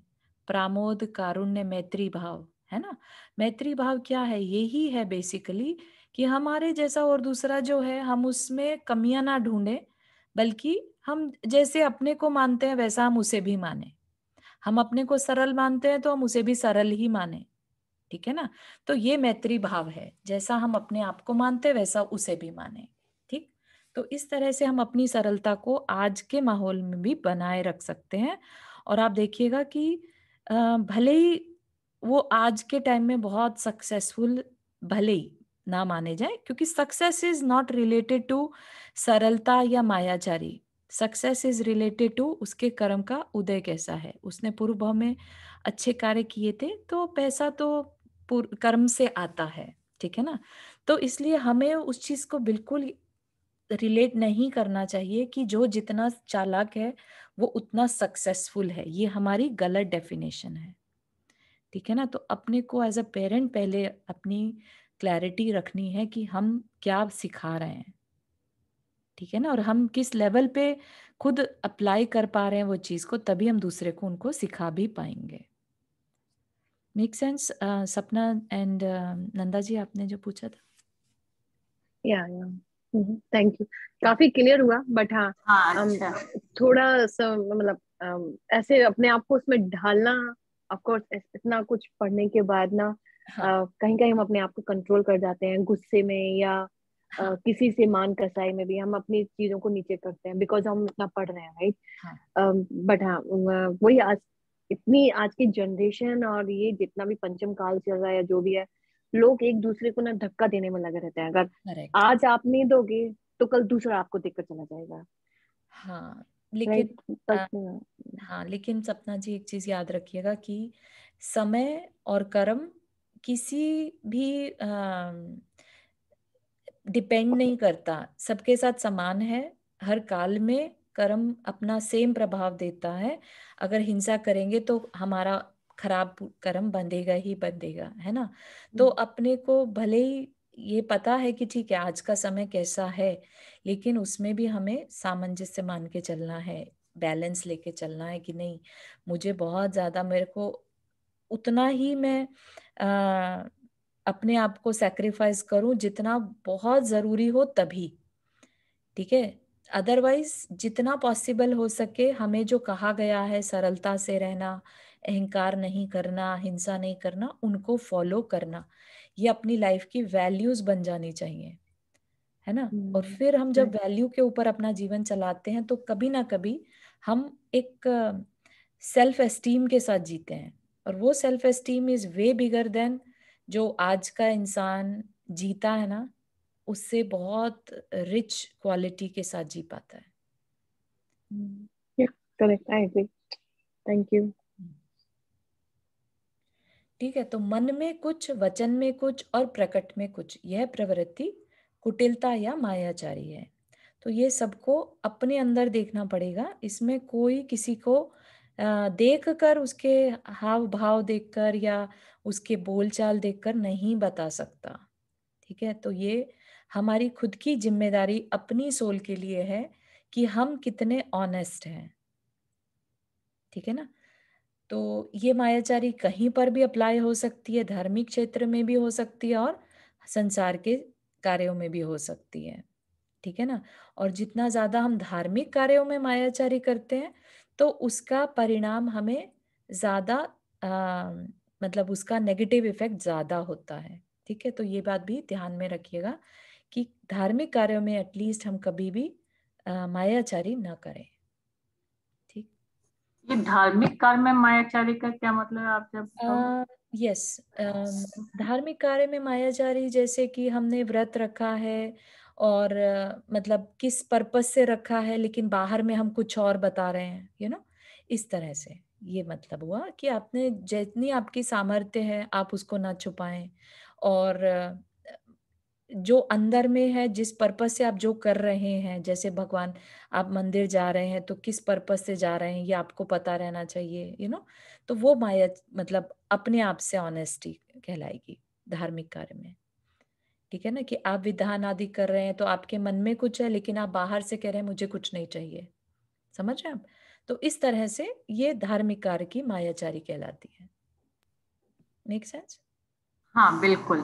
प्रामोद कारुण्य मैत्री भाव है ना मैत्री भाव क्या है यही है बेसिकली कि हमारे जैसा और दूसरा जो है हम उसमें कमियां ना ढूंढे बल्कि हम जैसे अपने को मानते हैं वैसा हम उसे भी माने हम अपने को सरल मानते हैं तो हम उसे भी सरल ही माने ठीक है ना तो ये मैत्री भाव है जैसा हम अपने आप को मानते वैसा उसे भी माने ठीक तो इस तरह से हम अपनी सरलता को आज के माहौल में भी बनाए रख सकते हैं और आप देखिएगा कि भले ही वो आज के टाइम में बहुत सक्सेसफुल भले ही ना माने जाए क्योंकि success is not related to सरलता या मायाचारी सक्सेस इज रिलेटेड टू उसके कर्म का उदय कैसा है उसने पूर्व भाव में अच्छे कार्य किए थे तो पैसा तो कर्म से आता है ठीक है ना तो इसलिए हमें उस चीज को बिल्कुल रिलेट नहीं करना चाहिए कि जो जितना चालाक है वो उतना सक्सेसफुल है ये हमारी गलत डेफिनेशन है ठीक है ना तो अपने को एज अ पेरेंट पहले अपनी क्लैरिटी रखनी है कि हम क्या सिखा रहे हैं ठीक है ना और हम किस लेवल पे खुद अप्लाई कर पा रहे हैं वो चीज़ को तभी हम दूसरे को उनको सिखा भी पाएंगे make sense uh, Sapna and uh, Nanda ji आपने जो पूछा था या या थैंक हम्म, यू काफी क्लियर हुआ बट हाँ, हाँ अच्छा। थोड़ा सा मतलब ऐसे अपने आप को उसमें ढालना ऑफ कोर्स इतना कुछ पढ़ने के बाद ना हाँ. कहीं कहीं हम अपने आप को कंट्रोल कर जाते हैं गुस्से में या हाँ. किसी से मान कसाई में भी हम अपनी चीजों को नीचे करते हैं बिकॉज हम इतना पढ़ रहे हैं राइट बट हाँ, हाँ वही आज इतनी आज की जनरेशन और ये जितना भी पंचम काल चल रहा है या जो भी है लोग एक दूसरे को ना धक्का देने में लगे रहते हैं अगर आज आप नहीं दोगे तो कल दूसरा आपको देखकर चला जाएगा हाँ लेकिन आ, हाँ लेकिन सपना जी एक चीज याद रखिएगा कि समय और कर्म किसी भी डिपेंड नहीं करता सबके साथ समान है हर काल में कर्म अपना सेम प्रभाव देता है अगर हिंसा करेंगे तो हमारा खराब कर्म बंधेगा ही बंधेगा है ना तो हम्म। अपने को भले ही ये पता है कि ठीक है आज का समय कैसा है लेकिन उसमें भी हमें सामंजस्य मान के चलना है बैलेंस लेके चलना है कि नहीं मुझे बहुत ज़्यादा मेरे को उतना ही मैं आ, अपने आप को सेक्रीफाइस करूं जितना बहुत ज़रूरी हो तभी ठीक है अदरवाइज जितना पॉसिबल हो सके हमें जो कहा गया है सरलता से रहना अहंकार नहीं करना हिंसा नहीं करना उनको फॉलो करना ये अपनी लाइफ की वैल्यूज बन जानी चाहिए है ना और हम्म, फिर हम जब वैल्यू के ऊपर अपना जीवन चलाते हैं तो कभी ना कभी हम एक सेल्फ एस्टीम के साथ जीते हैं और वो self esteem is way bigger than जो आज का इंसान जीता है ना उससे बहुत रिच क्वालिटी के साथ जी पाता है करेक्ट आई थैंक यू ठीक है तो मन में कुछ वचन में कुछ और प्रकट में कुछ यह प्रवृत्ति कुटिलता या मायाचारी है तो ये सबको अपने अंदर देखना पड़ेगा इसमें कोई किसी को देख कर उसके हाव भाव देखकर या उसके बोलचाल देखकर नहीं बता सकता ठीक है तो ये हमारी खुद की जिम्मेदारी अपनी सोल के लिए है कि हम कितने ऑनेस्ट हैं ठीक है ना तो ये मायाचारी कहीं पर भी अप्लाई हो सकती है धार्मिक क्षेत्र में भी हो सकती है और संसार के कार्यों में भी हो सकती है ठीक है ना और जितना ज़्यादा हम धार्मिक कार्यों में मायाचारी करते हैं तो उसका परिणाम हमें ज़्यादा मतलब उसका नेगेटिव इफेक्ट ज़्यादा होता है ठीक है तो ये बात भी ध्यान में रखिएगा कि धार्मिक कार्यों में एटलीस्ट हम कभी भी आ, मायाचारी ना करें ये धार्मिक कार्य में मायाचारी का क्या मतलब है आप जब यस yes, uh, धार्मिक कार्य में मायाचारी जैसे कि हमने व्रत रखा है और uh, मतलब किस पर्पज से रखा है लेकिन बाहर में हम कुछ और बता रहे हैं यू you नो know? इस तरह से ये मतलब हुआ कि आपने जितनी आपकी सामर्थ्य है आप उसको ना छुपाएं और जो अंदर में है जिस पर्पज से आप जो कर रहे हैं जैसे भगवान आप मंदिर जा रहे हैं तो किस पर्पज से जा रहे हैं ये आपको पता रहना चाहिए यू you नो know? तो वो माया मतलब अपने आप से ऑनेस्टी कहलाएगी धार्मिक कार्य में ठीक है ना कि आप विधान आदि कर रहे हैं तो आपके मन में कुछ है लेकिन आप बाहर से कह रहे हैं मुझे कुछ नहीं चाहिए समझ रहे हैं आप तो इस तरह से ये धार्मिक कार्य की मायाचारी कहलाती है मेक सेंस हाँ बिल्कुल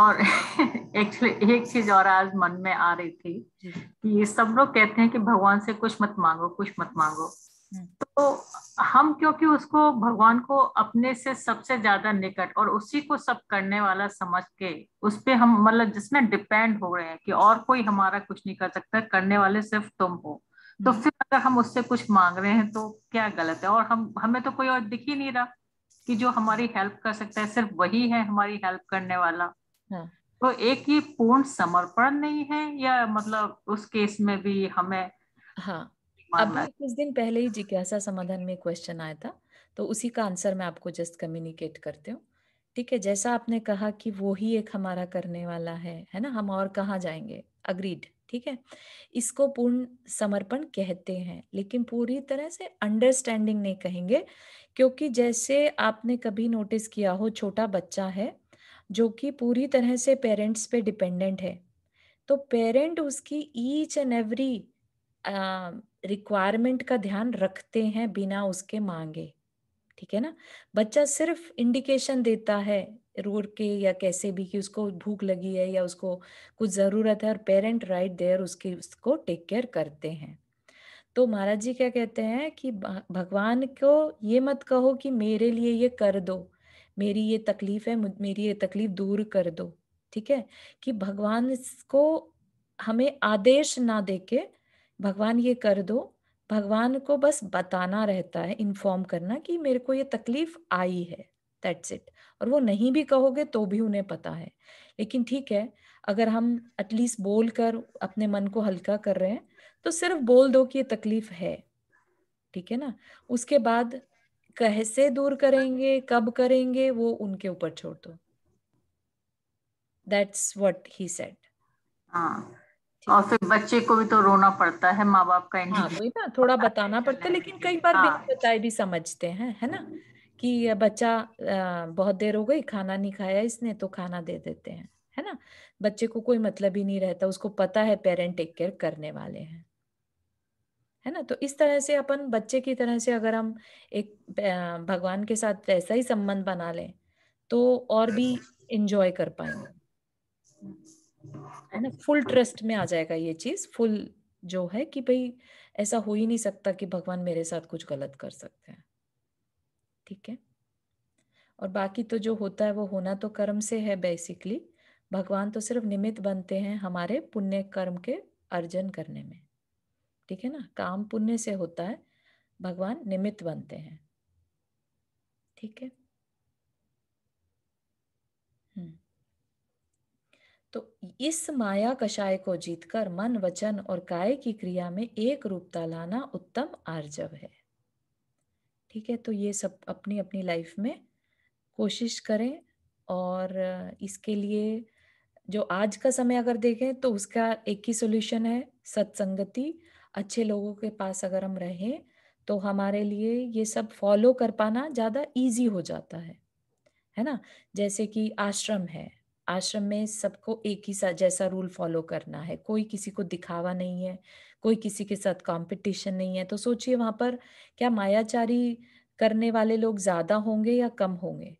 और एक्चुअली एक चीज और आज मन में आ रही थी कि ये सब लोग कहते हैं कि भगवान से कुछ मत मांगो कुछ मत मांगो हम्म। तो हम क्योंकि उसको भगवान को अपने से सबसे ज्यादा निकट और उसी को सब करने वाला समझ के उस पर हम मतलब जिसमें डिपेंड हो रहे हैं कि और कोई हमारा कुछ नहीं कर सकता करने वाले सिर्फ तुम हो तो हम्म। फिर अगर हम उससे कुछ मांग रहे हैं तो क्या गलत है और हम हमें तो कोई और दिख ही नहीं रहा कि जो हमारी हेल्प कर सकता है सिर्फ वही है हमारी हेल्प करने वाला हाँ। तो एक ये पूर्ण समर्पण नहीं है या मतलब उस केस में भी हमें हाँ अभी कुछ दिन पहले ही जिज्ञासा समाधान में क्वेश्चन आया था तो उसी का आंसर मैं आपको जस्ट कम्युनिकेट करती हूँ ठीक है जैसा आपने कहा कि वो ही एक हमारा करने वाला है है ना हम और कहाँ जाएंगे अग्रीड ठीक है इसको पूर्ण समर्पण कहते हैं लेकिन पूरी तरह से अंडरस्टैंडिंग नहीं कहेंगे क्योंकि जैसे आपने कभी नोटिस किया हो छोटा बच्चा है जो कि पूरी तरह से पेरेंट्स पे डिपेंडेंट है तो पेरेंट उसकी ईच एंड एवरी रिक्वायरमेंट का ध्यान रखते हैं बिना उसके मांगे ठीक है ना बच्चा सिर्फ इंडिकेशन देता है रोड़ के या कैसे भी कि उसको भूख लगी है या उसको कुछ ज़रूरत है और पेरेंट राइट देयर उसके उसको टेक केयर करते हैं तो महाराज जी क्या कहते हैं कि भगवान को ये मत कहो कि मेरे लिए ये कर दो मेरी ये तकलीफ है मेरी ये तकलीफ दूर कर दो ठीक है कि भगवान इसको हमें आदेश ना दे के भगवान ये कर दो भगवान को बस बताना रहता है इन्फॉर्म करना कि मेरे को ये तकलीफ आई है दैट्स इट और वो नहीं भी कहोगे तो भी उन्हें पता है लेकिन ठीक है अगर हम एटलीस्ट बोल कर अपने मन को हल्का कर रहे हैं तो सिर्फ बोल दो कि ये तकलीफ है ठीक है ना उसके बाद कैसे दूर करेंगे कब करेंगे वो उनके ऊपर छोड़ दो दैट्स व्हाट ही सेड और फिर बच्चे को भी तो रोना पड़ता है माँ बाप का हाँ, ना थोड़ा बताना पड़ता है लेकिन कई बार बताए हाँ। भी समझते हैं है ना कि बच्चा बहुत देर हो गई खाना नहीं खाया इसने तो खाना दे देते हैं है ना बच्चे को कोई मतलब ही नहीं रहता उसको पता है पेरेंट टेक केयर करने वाले हैं है ना तो इस तरह से अपन बच्चे की तरह से अगर हम एक भगवान के साथ वैसा ही संबंध बना लें तो और भी इंजॉय कर पाएंगे है ना फुल ट्रस्ट में आ जाएगा ये चीज फुल जो है कि भाई ऐसा हो ही नहीं सकता कि भगवान मेरे साथ कुछ गलत कर सकते हैं ठीक है और बाकी तो जो होता है वो होना तो कर्म से है बेसिकली भगवान तो सिर्फ निमित्त बनते हैं हमारे पुण्य कर्म के अर्जन करने में ठीक है ना काम पुण्य से होता है भगवान निमित्त बनते हैं ठीक है हम्म। तो इस माया कषाय को जीतकर मन वचन और काय की क्रिया में एक रूपता लाना उत्तम आर्जव है ठीक है तो ये सब अपनी अपनी लाइफ में कोशिश करें और इसके लिए जो आज का समय अगर देखें तो उसका एक ही सोल्यूशन है सत्संगति अच्छे लोगों के पास अगर हम रहें तो हमारे लिए ये सब फॉलो कर पाना ज़्यादा इजी हो जाता है है ना जैसे कि आश्रम है आश्रम में सबको एक ही सा जैसा रूल फॉलो करना है कोई किसी को दिखावा नहीं है कोई किसी के साथ कंपटीशन नहीं है तो सोचिए वहां पर क्या मायाचारी करने वाले लोग ज्यादा होंगे या कम होंगे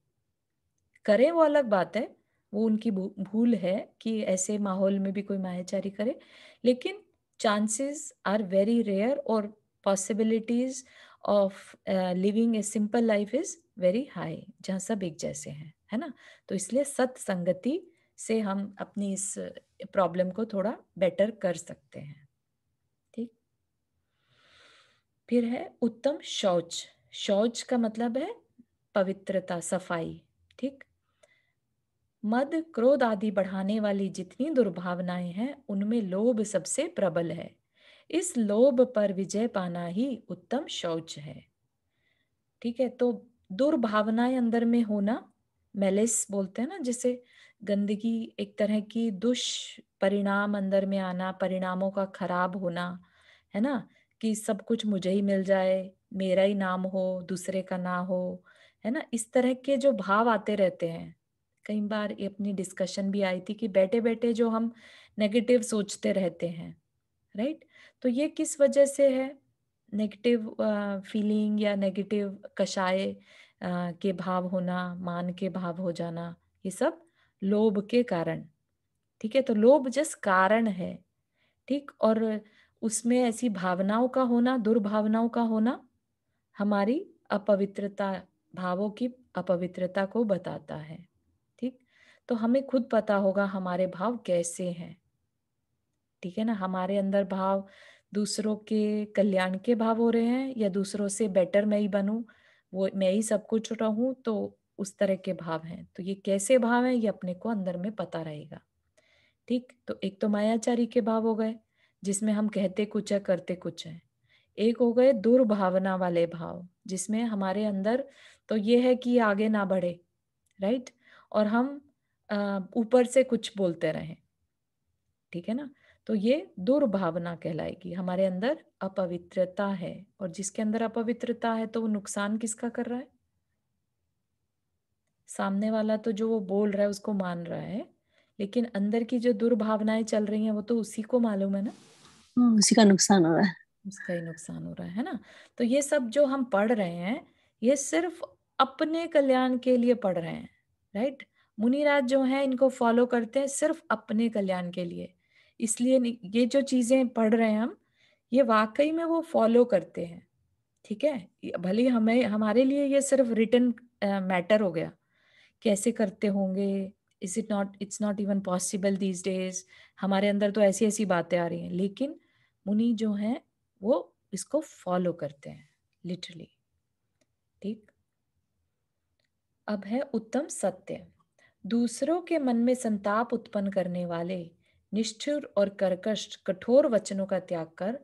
करें वो अलग बात है वो उनकी भूल है कि ऐसे माहौल में भी कोई मायाचारी करे लेकिन चांसेस आर वेरी रेयर और possibilities of living a simple life is very high जहाँ सब एक जैसे हैं है ना तो इसलिए सत्संगति से हम अपनी इस प्रॉब्लम को थोड़ा बेटर कर सकते हैं फिर है उत्तम शौच शौच का मतलब है पवित्रता सफाई ठीक मद क्रोध आदि बढ़ाने वाली जितनी दुर्भावनाएं हैं उनमें लोभ सबसे प्रबल है इस लोभ पर विजय पाना ही उत्तम शौच है ठीक है तो दुर्भावनाएं अंदर में होना मेलेस बोलते हैं ना जिसे गंदगी एक तरह की दुष्परिणाम अंदर में आना परिणामों का खराब होना है ना कि सब कुछ मुझे ही मिल जाए मेरा ही नाम हो दूसरे का ना हो है ना इस तरह के जो भाव आते रहते हैं कई बार ये अपनी डिस्कशन भी आई थी कि बैठे बैठे जो हम नेगेटिव सोचते रहते हैं राइट तो ये किस वजह से है नेगेटिव फीलिंग या नेगेटिव कषाय के भाव होना मान के भाव हो जाना ये सब लोभ के कारण ठीक है तो लोभ जस कारण है ठीक और उसमें ऐसी भावनाओं का होना दुर्भावनाओं का होना हमारी अपवित्रता भावों की अपवित्रता को बताता है ठीक तो हमें खुद पता होगा हमारे भाव कैसे हैं ठीक है ना हमारे अंदर भाव दूसरों के कल्याण के भाव हो रहे हैं या दूसरों से बेटर मैं ही बनूं वो मैं ही सब कुछ रहूं तो उस तरह के भाव हैं तो ये कैसे भाव हैं ये अपने को अंदर में पता रहेगा ठीक तो एक तो मायाचारी के भाव हो गए जिसमें हम कहते कुछ है करते कुछ है एक हो गए दुर्भावना वाले भाव जिसमें हमारे अंदर तो ये है कि आगे ना बढ़े राइट और हम ऊपर से कुछ बोलते रहे ठीक है ना तो ये दुर्भावना कहलाएगी हमारे अंदर अपवित्रता है और जिसके अंदर अपवित्रता है तो वो नुकसान किसका कर रहा है सामने वाला तो जो वो बोल रहा है उसको मान रहा है लेकिन अंदर की जो दुर्भावनाएं चल रही हैं वो तो उसी को मालूम है ना हाँ, उसी का नुकसान हो रहा है उसका ही नुकसान हो रहा है ना तो ये सब जो हम पढ़ रहे हैं ये सिर्फ अपने कल्याण के लिए पढ़ रहे हैं राइट मुनिराज जो है इनको फॉलो करते हैं सिर्फ अपने कल्याण के लिए इसलिए ये जो चीजें पढ़ रहे हैं हम ये वाकई में वो फॉलो करते हैं ठीक है भले हमें हमारे लिए ये सिर्फ रिटर्न मैटर हो गया कैसे करते होंगे is it not it's not even possible these days हमारे अंदर तो ऐसी ऐसी बातें आ रही हैं लेकिन मुनि जो हैं वो इसको फॉलो करते हैं लिटरली ठीक अब है उत्तम सत्य दूसरों के मन में संताप उत्पन्न करने वाले निष्ठुर और कर्कश कठोर वचनों का त्याग कर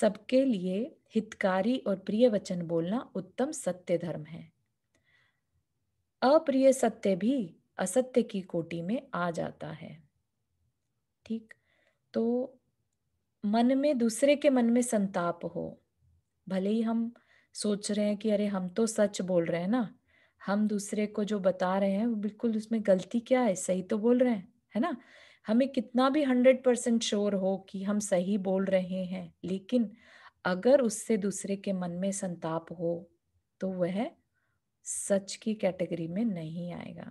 सबके लिए हितकारी और प्रिय वचन बोलना उत्तम सत्य धर्म है अप्रिय सत्य भी असत्य की कोटि में आ जाता है ठीक तो मन में दूसरे के मन में संताप हो भले ही हम सोच रहे हैं कि अरे हम तो सच बोल रहे हैं ना हम दूसरे को जो बता रहे हैं वो बिल्कुल उसमें गलती क्या है सही तो बोल रहे हैं है ना हमें कितना भी हंड्रेड परसेंट श्योर हो कि हम सही बोल रहे हैं लेकिन अगर उससे दूसरे के मन में संताप हो तो वह सच की कैटेगरी में नहीं आएगा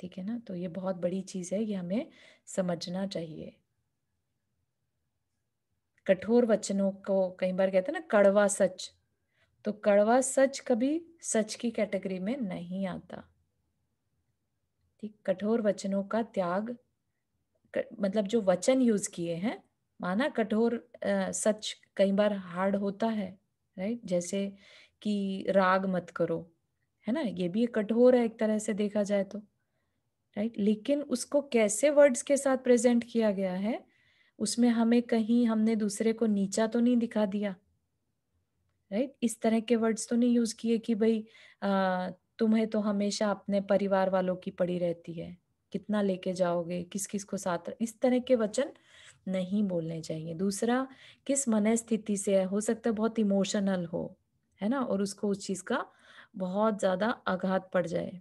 ठीक है ना तो ये बहुत बड़ी चीज़ है ये हमें समझना चाहिए कठोर वचनों को कई बार कहते हैं ना कड़वा सच तो कड़वा सच कभी सच की कैटेगरी में नहीं आता ठीक कठोर वचनों का त्याग क, मतलब जो वचन यूज किए हैं माना कठोर सच कई बार हार्ड होता है राइट जैसे कि राग मत करो है ना ये भी कठोर है एक तरह से देखा जाए तो राइट right? लेकिन उसको कैसे वर्ड्स के साथ प्रेजेंट किया गया है उसमें हमें कहीं हमने दूसरे को नीचा तो नहीं दिखा दिया राइट right? इस तरह के वर्ड्स तो नहीं यूज किए कि भाई तुम्हें तो हमेशा अपने परिवार वालों की पड़ी रहती है कितना लेके जाओगे किस किस को साथ इस तरह के वचन नहीं बोलने चाहिए दूसरा किस मन स्थिति से है हो सकता है बहुत इमोशनल हो है ना और उसको उस चीज का बहुत ज्यादा आघात पड़ जाए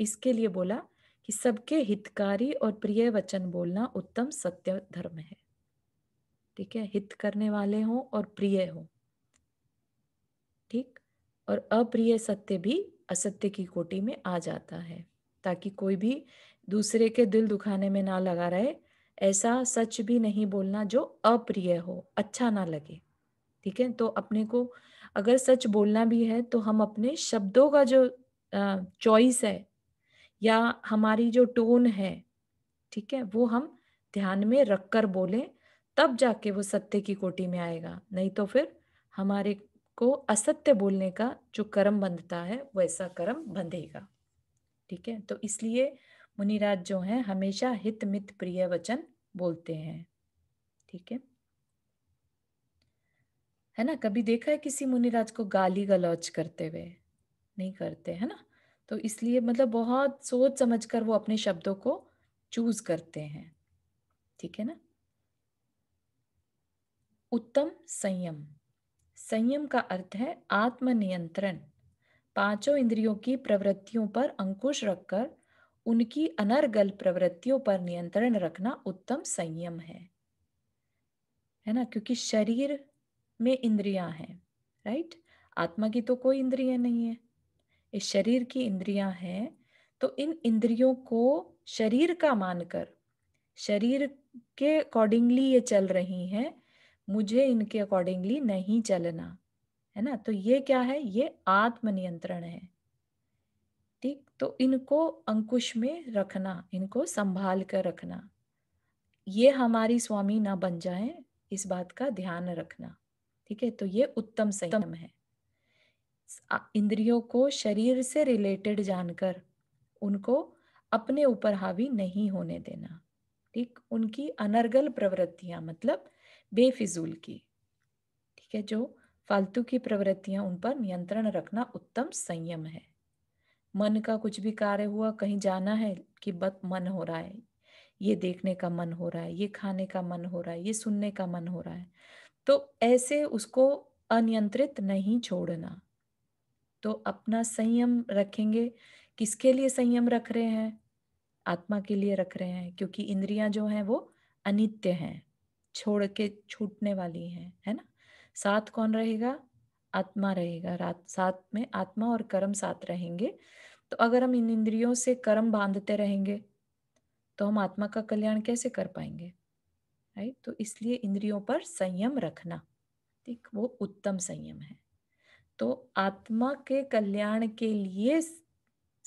इसके लिए बोला कि सबके हितकारी और प्रिय वचन बोलना उत्तम सत्य धर्म है ठीक है हित करने वाले हों और प्रिय हो ठीक और अप्रिय सत्य भी असत्य की कोटि में आ जाता है ताकि कोई भी दूसरे के दिल दुखाने में ना लगा रहे ऐसा सच भी नहीं बोलना जो अप्रिय हो अच्छा ना लगे ठीक है तो अपने को अगर सच बोलना भी है तो हम अपने शब्दों का जो चॉइस है या हमारी जो टोन है ठीक है वो हम ध्यान में रखकर बोले तब जाके वो सत्य की कोटि में आएगा नहीं तो फिर हमारे को असत्य बोलने का जो कर्म बंधता है वैसा कर्म बंधेगा ठीक है तो इसलिए मुनिराज जो है हमेशा हित मित प्रिय वचन बोलते हैं ठीक है है ना कभी देखा है किसी मुनिराज को गाली गलौच करते हुए नहीं करते है ना तो इसलिए मतलब बहुत सोच समझ कर वो अपने शब्दों को चूज करते हैं ठीक है ना उत्तम संयम संयम का अर्थ है आत्मनियंत्रण पांचों इंद्रियों की प्रवृत्तियों पर अंकुश रखकर उनकी अनर्गल प्रवृत्तियों पर नियंत्रण रखना उत्तम संयम है है ना क्योंकि शरीर में इंद्रियां हैं राइट आत्मा की तो कोई इंद्रिय नहीं है इस शरीर की इंद्रियां हैं तो इन इंद्रियों को शरीर का मानकर शरीर के अकॉर्डिंगली ये चल रही हैं मुझे इनके अकॉर्डिंगली नहीं चलना है ना तो ये क्या है ये आत्मनियंत्रण है ठीक तो इनको अंकुश में रखना इनको संभाल कर रखना ये हमारी स्वामी ना बन जाए इस बात का ध्यान रखना ठीक है तो ये उत्तम संयम है इंद्रियों को शरीर से रिलेटेड जानकर उनको अपने ऊपर हावी नहीं होने देना ठीक उनकी अनर्गल प्रवृत्तियां मतलब बेफिजूल की ठीक है जो फालतू की प्रवृत्तियां उन पर नियंत्रण रखना उत्तम संयम है मन का कुछ भी कार्य हुआ कहीं जाना है कि बत मन हो रहा है ये देखने का मन हो रहा है ये खाने का मन हो रहा है ये सुनने का मन हो रहा है तो ऐसे उसको अनियंत्रित नहीं छोड़ना तो अपना संयम रखेंगे किसके लिए संयम रख रहे हैं आत्मा के लिए रख रहे हैं क्योंकि इंद्रियां जो हैं वो अनित्य हैं छोड़ के छूटने वाली हैं है ना साथ कौन रहेगा आत्मा रहेगा रात साथ में आत्मा और कर्म साथ रहेंगे तो अगर हम इन इंद्रियों से कर्म बांधते रहेंगे तो हम आत्मा का कल्याण कैसे कर पाएंगे राइट तो इसलिए इंद्रियों पर संयम रखना ठीक वो उत्तम संयम है तो आत्मा के कल्याण के लिए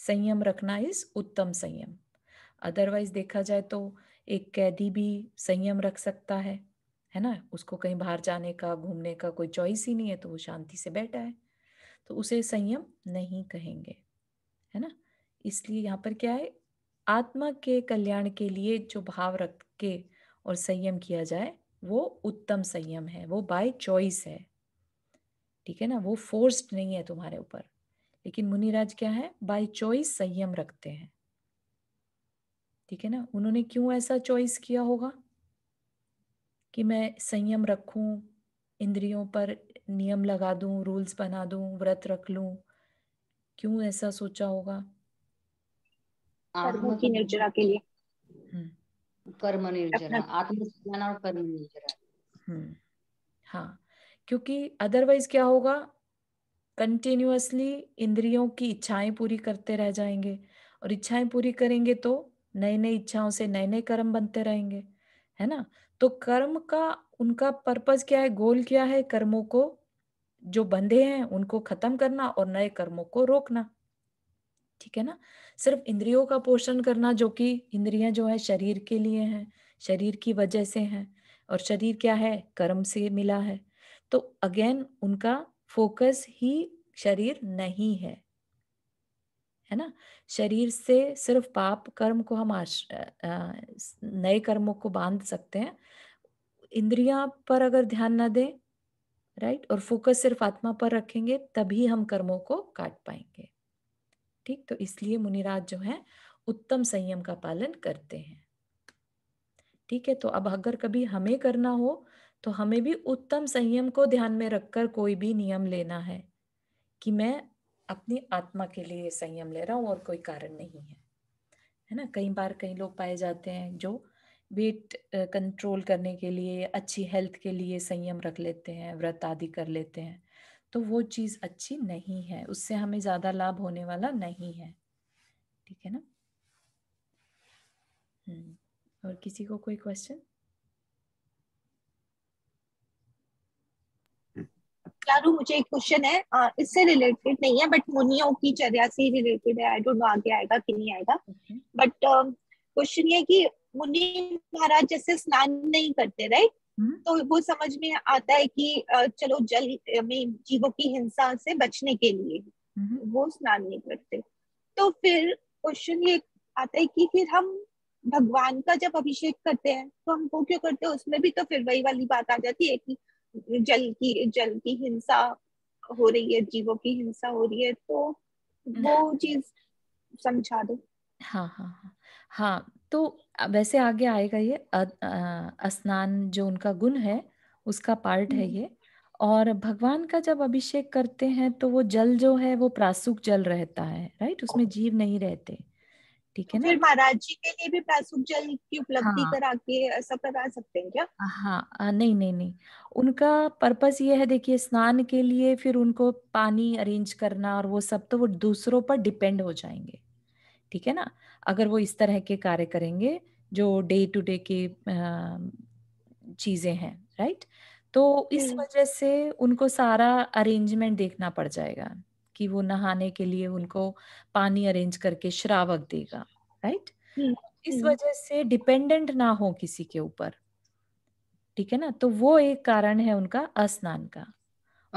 संयम रखना इस उत्तम संयम अदरवाइज देखा जाए तो एक कैदी भी संयम रख सकता है है ना उसको कहीं बाहर जाने का घूमने का कोई चॉइस ही नहीं है तो वो शांति से बैठा है तो उसे संयम नहीं कहेंगे है ना इसलिए यहाँ पर क्या है आत्मा के कल्याण के लिए जो भाव रख के और संयम किया जाए वो उत्तम संयम है वो बाय चॉइस है ठीक है ना वो फोर्स्ड नहीं है तुम्हारे ऊपर लेकिन मुनिराज क्या है बाय चॉइस संयम रखते हैं ठीक है ना उन्होंने क्यों ऐसा चॉइस किया होगा कि मैं संयम रखूं इंद्रियों पर नियम लगा दूं रूल्स बना दूं व्रत रख लूं क्यों ऐसा सोचा होगा कर्मों की निर्जरा के लिए हम्म। कर्म निर्जरा आत्म और कर्म निर्जरा हम्म हाँ क्योंकि अदरवाइज क्या होगा कंटिन्यूसली इंद्रियों की इच्छाएं पूरी करते रह जाएंगे और इच्छाएं पूरी करेंगे तो नई नई इच्छाओं से नए नए कर्म बनते रहेंगे है ना तो कर्म का उनका पर्पज क्या है गोल क्या है कर्मों को जो बंधे हैं उनको खत्म करना और नए कर्मों को रोकना ठीक है ना सिर्फ इंद्रियों का पोषण करना जो कि इंद्रियां जो है शरीर के लिए हैं शरीर की वजह से हैं और शरीर क्या है कर्म से मिला है तो अगेन उनका फोकस ही शरीर नहीं है है ना शरीर से सिर्फ पाप कर्म को हम आश नए कर्मों को बांध सकते हैं इंद्रियां पर अगर ध्यान ना दें राइट और फोकस सिर्फ आत्मा पर रखेंगे तभी हम कर्मों को काट पाएंगे ठीक तो इसलिए मुनिराज जो है उत्तम संयम का पालन करते हैं ठीक है तो अब अगर कभी हमें करना हो तो हमें भी उत्तम संयम को ध्यान में रखकर कोई भी नियम लेना है कि मैं अपनी आत्मा के लिए संयम ले रहा हूँ और कोई कारण नहीं है है ना कई बार कई लोग पाए जाते हैं जो वेट कंट्रोल करने के लिए अच्छी हेल्थ के लिए संयम रख लेते हैं व्रत आदि कर लेते हैं तो वो चीज़ अच्छी नहीं है उससे हमें ज़्यादा लाभ होने वाला नहीं है ठीक है ना हम्म। और किसी को कोई क्वेश्चन चारू मुझे एक क्वेश्चन है इससे रिलेटेड नहीं है बट मुनियों की चर्या से रिलेटेड है आई डोंट नो आगे आएगा कि नहीं आएगा बट क्वेश्चन ये कि मुनि महाराज जैसे स्नान नहीं करते राइट hmm. तो वो समझ में आता है कि चलो जल में जीवों की हिंसा से बचने के लिए hmm. वो स्नान नहीं करते तो फिर क्वेश्चन ये आता है कि फिर हम भगवान का जब अभिषेक करते हैं तो हम वो क्यों करते हैं उसमें भी तो फिर वही वाली बात आ जाती है कि जल की जल की हिंसा हो रही है जीवों की हिंसा हो रही है तो वो हम्म। चीज समझा दो हाँ हाँ हाँ हाँ तो वैसे आगे आएगा ये स्नान जो उनका गुण है उसका पार्ट है हम्म। ये और भगवान का जब अभिषेक करते हैं तो वो जल जो है वो प्रासुक जल रहता है राइट उसमें जीव नहीं रहते ठीक तो है तो फिर महाराज जी के लिए भी प्रासुक जल की उपलब्धि हाँ, करा के ऐसा करा सकते हैं क्या हाँ नहीं नहीं नहीं उनका पर्पस ये है देखिए स्नान के लिए फिर उनको पानी अरेंज करना और वो सब तो वो दूसरों पर डिपेंड हो जाएंगे ठीक है ना अगर वो इस तरह के कार्य करेंगे जो डे टू डे के चीजें हैं राइट तो इस हम्म। वजह से उनको सारा अरेंजमेंट देखना पड़ जाएगा कि वो नहाने के लिए उनको पानी अरेंज करके श्रावक देगा राइट इस वजह से डिपेंडेंट ना हो किसी के ऊपर ठीक है ना तो वो एक कारण है उनका अस्नान का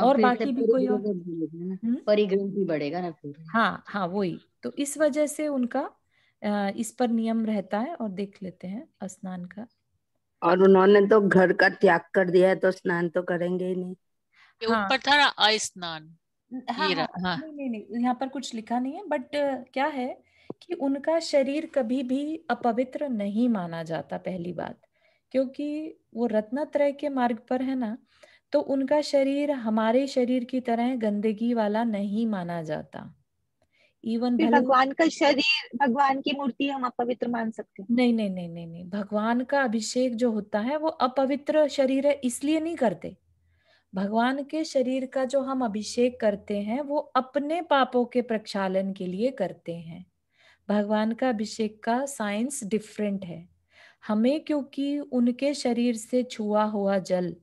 और बाकी भी कोई और तो परिग्रह भी बढ़ेगा ना फिर हाँ हाँ वही तो इस वजह से उनका इस पर नियम रहता है और देख लेते हैं स्नान का और उन्होंने तो घर का त्याग कर दिया है तो स्नान तो करेंगे ही नहीं ऊपर हाँ, था ना अस्नान हाँ, हाँ, हाँ नहीं नहीं नहीं यहाँ पर कुछ लिखा नहीं है बट क्या है कि उनका शरीर कभी भी अपवित्र नहीं माना जाता पहली बात क्योंकि वो रत्नात्रय के मार्ग पर है ना तो उनका शरीर हमारे शरीर की तरह गंदगी वाला नहीं माना जाता इवन भगवान का शरीर भगवान की मूर्ति हम अपवित्र मान सकते हैं नहीं नहीं नहीं नहीं नहीं भगवान का अभिषेक जो होता है वो अपवित्र शरीर है इसलिए नहीं करते भगवान के शरीर का जो हम अभिषेक करते हैं वो अपने पापों के प्रक्षालन के लिए करते हैं भगवान का अभिषेक का साइंस डिफरेंट है हमें क्योंकि उनके शरीर से छुआ हुआ जल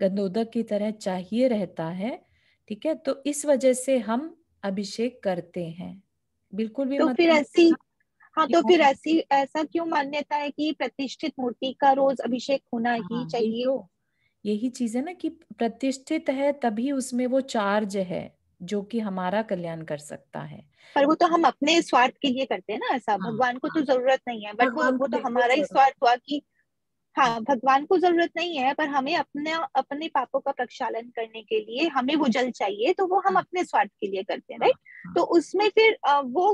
गंदोदक की तरह चाहिए रहता है ठीक है तो इस वजह से हम अभिषेक करते हैं बिल्कुल भी तो मतलब फिर ऐसी हाँ तो हाँ। फिर ऐसी ऐसा क्यों मान्यता है कि प्रतिष्ठित मूर्ति का रोज अभिषेक होना ही हाँ, चाहिए चाहिए यही चीज है ना कि प्रतिष्ठित है तभी उसमें वो चार्ज है जो कि हमारा कल्याण कर सकता है पर वो तो हम तो अपने स्वार्थ के लिए करते हैं ना ऐसा हाँ, भगवान को तो हाँ। जरूरत नहीं है बट वो वो तो हमारा ही स्वार्थ हुआ कि हाँ भगवान को जरूरत नहीं है पर हमें अपने अपने पापों का प्रक्षालन करने के लिए हमें वो जल चाहिए तो वो हम हाँ। अपने स्वार्थ के लिए करते हैं राइट हाँ, तो उसमें फिर वो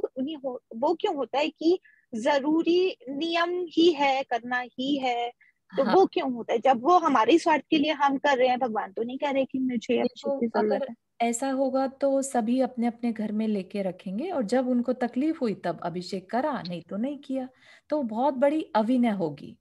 वो क्यों होता है कि जरूरी नियम ही है करना ही है तो हाँ. वो क्यों होता है जब वो हमारे स्वार्थ के लिए हम कर रहे हैं भगवान तो नहीं कह रहे कि मुझे अगर ऐसा होगा तो सभी अपने अपने घर में लेके रखेंगे और जब उनको तकलीफ हुई तब अभिषेक करा नहीं तो नहीं किया तो बहुत बड़ी अभिनय होगी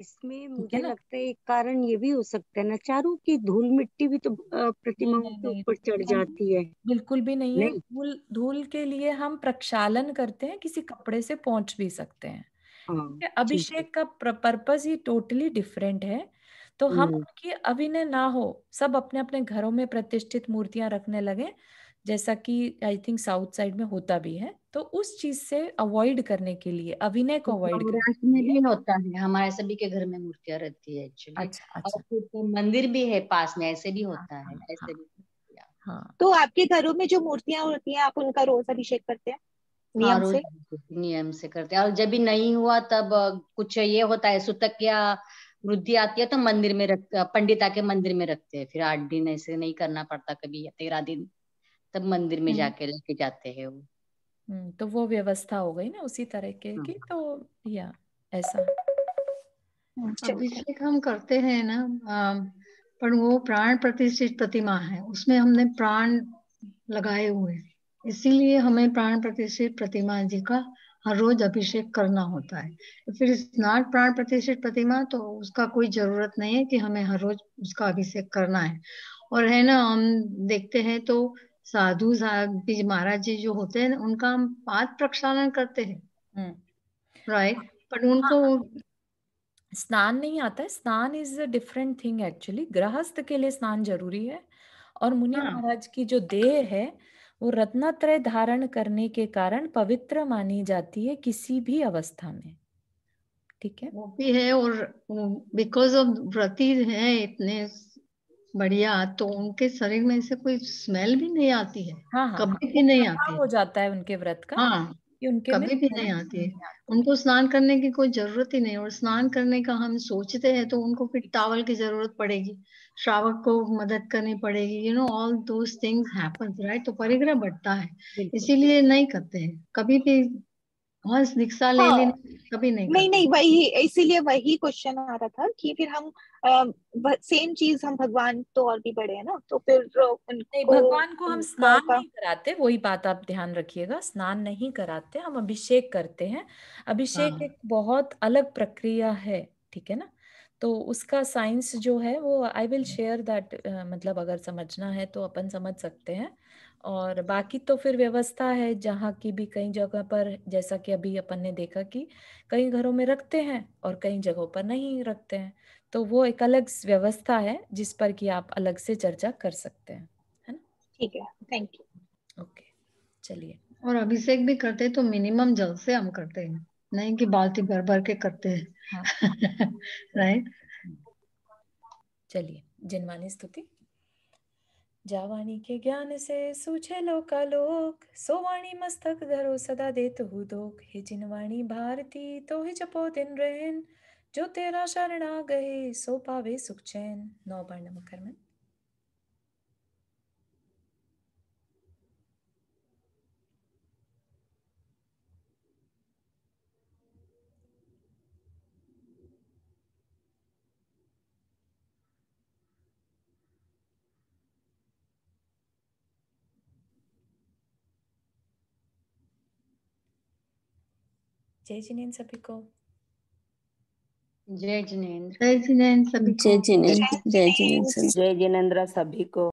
इसमें मुझे लगता है एक कारण ये भी हो सकता है ना चारों की धूल मिट्टी भी तो प्रतिमाओं के ऊपर चढ़ जाती है बिल्कुल भी नहीं, नहीं। है धूल धूल के लिए हम प्रक्षालन करते हैं किसी कपड़े से पहुंच भी सकते हैं हाँ, अभिषेक का पर्पज ही टोटली डिफरेंट है तो हम उनकी हम्म। अभिनय ना हो सब अपने अपने घरों में प्रतिष्ठित मूर्तियां रखने लगे जैसा कि आई थिंक साउथ साइड में होता भी है तो उस चीज से अवॉइड करने के लिए अभिनय को अवॉइड करने में भी होता है हमारे सभी के घर में मूर्तियां रहती है एक्चुअली अच्छा, अच्छा। और अच्छा। तो मंदिर भी है पास में ऐसे भी हाँ, होता हाँ, है ऐसे हाँ, भी हाँ, तो आपके घरों में जो मूर्तियां होती हैं आप उनका रोज अभिषेक करते हैं नियम हाँ, से नियम से करते हैं और जब भी नहीं हुआ तब कुछ ये होता है सुतक या वृद्धि आती है तो मंदिर में रख पंडिता के मंदिर में रखते हैं फिर आठ दिन ऐसे नहीं करना पड़ता कभी तेरह दिन तब मंदिर में हम्म। जाके लेके जाते हैं वो हम्म, तो वो व्यवस्था हो गई ना उसी तरह के हाँ। की तो या ऐसा हाँ, अभिषेक हम करते हैं ना पर वो प्राण प्रतिष्ठित प्रतिमा है उसमें हमने प्राण लगाए हुए हैं इसीलिए हमें प्राण प्रतिष्ठित प्रतिमा जी का हर रोज अभिषेक करना होता है तो फिर स्नान नॉट प्राण प्रतिष्ठित प्रतिमा तो उसका कोई जरूरत नहीं है कि हमें हर रोज उसका अभिषेक करना है और है ना हम देखते हैं तो साधु साहब महाराज जी जो होते हैं उनका हम पाद प्रक्षालन करते हैं राइट हम्म। पर हाँ। उनको स्नान नहीं आता है स्नान is a different thing actually गृहस्थ के लिए स्नान जरूरी है और मुनि हाँ। महाराज की जो देह है वो रत्नात्रय धारण करने के कारण पवित्र मानी जाती है किसी भी अवस्था में ठीक है वो भी है और बिकॉज ऑफ व्रती है इतने बढ़िया तो उनके शरीर में से कोई स्मेल भी नहीं आती है हाँ, हाँ, कभी भी नहीं हाँ, आती हो जाता है उनके व्रत का हाँ, उनके कभी भी नहीं आती उनको स्नान करने की कोई जरूरत ही नहीं और स्नान करने का हम सोचते हैं तो उनको फिर टावल की जरूरत पड़ेगी श्रावक को मदद करनी पड़ेगी you know all those things happen right तो परिग्रह बढ़ता है इसीलिए नहीं करते हैं कभी भी वंस दीक्षा ले हाँ। लेने कभी नहीं नहीं नहीं वही इसीलिए वही क्वेश्चन आ रहा था कि फिर हम सेम चीज हम भगवान तो और भी बड़े हैं ना तो फिर नहीं भगवान को हम स्नान नहीं कराते वही बात आप ध्यान रखिएगा स्नान नहीं कराते हम अभिषेक करते हैं अभिषेक हाँ। एक बहुत अलग प्रक्रिया है ठीक है ना तो उसका साइंस जो है वो आई विल शेयर दैट मतलब अगर समझना है तो अपन समझ सकते हैं और बाकी तो फिर व्यवस्था है जहाँ की भी कई जगह पर जैसा कि अभी अपन ने देखा कि कई घरों में रखते हैं और कई जगहों पर नहीं रखते हैं तो वो एक अलग व्यवस्था है जिस पर कि आप अलग से चर्चा कर सकते हैं है ना ठीक है थैंक यू ओके चलिए और अभिषेक भी करते तो मिनिमम जल से हम करते हैं नहीं कि बाल्टी भर भर के करते हैं हाँ। राइट चलिए जिनवानी स्तुति जावानी के ज्ञान से सूझे लोक सोवाणी मस्तक धरो सदा दे तु दोख हे जिनवाणी भारती तो ही जपो दिन रहन जो तेरा शरणा गए सो पावे सुख चैन नौ बार नमक जय जिनेन्द्र सभी को जय जिनेन्द्र जय जिनेन्द्र सभी जय जिनेन्द्र जय जिनेन्द्र जय जिनेन्द्र सभी को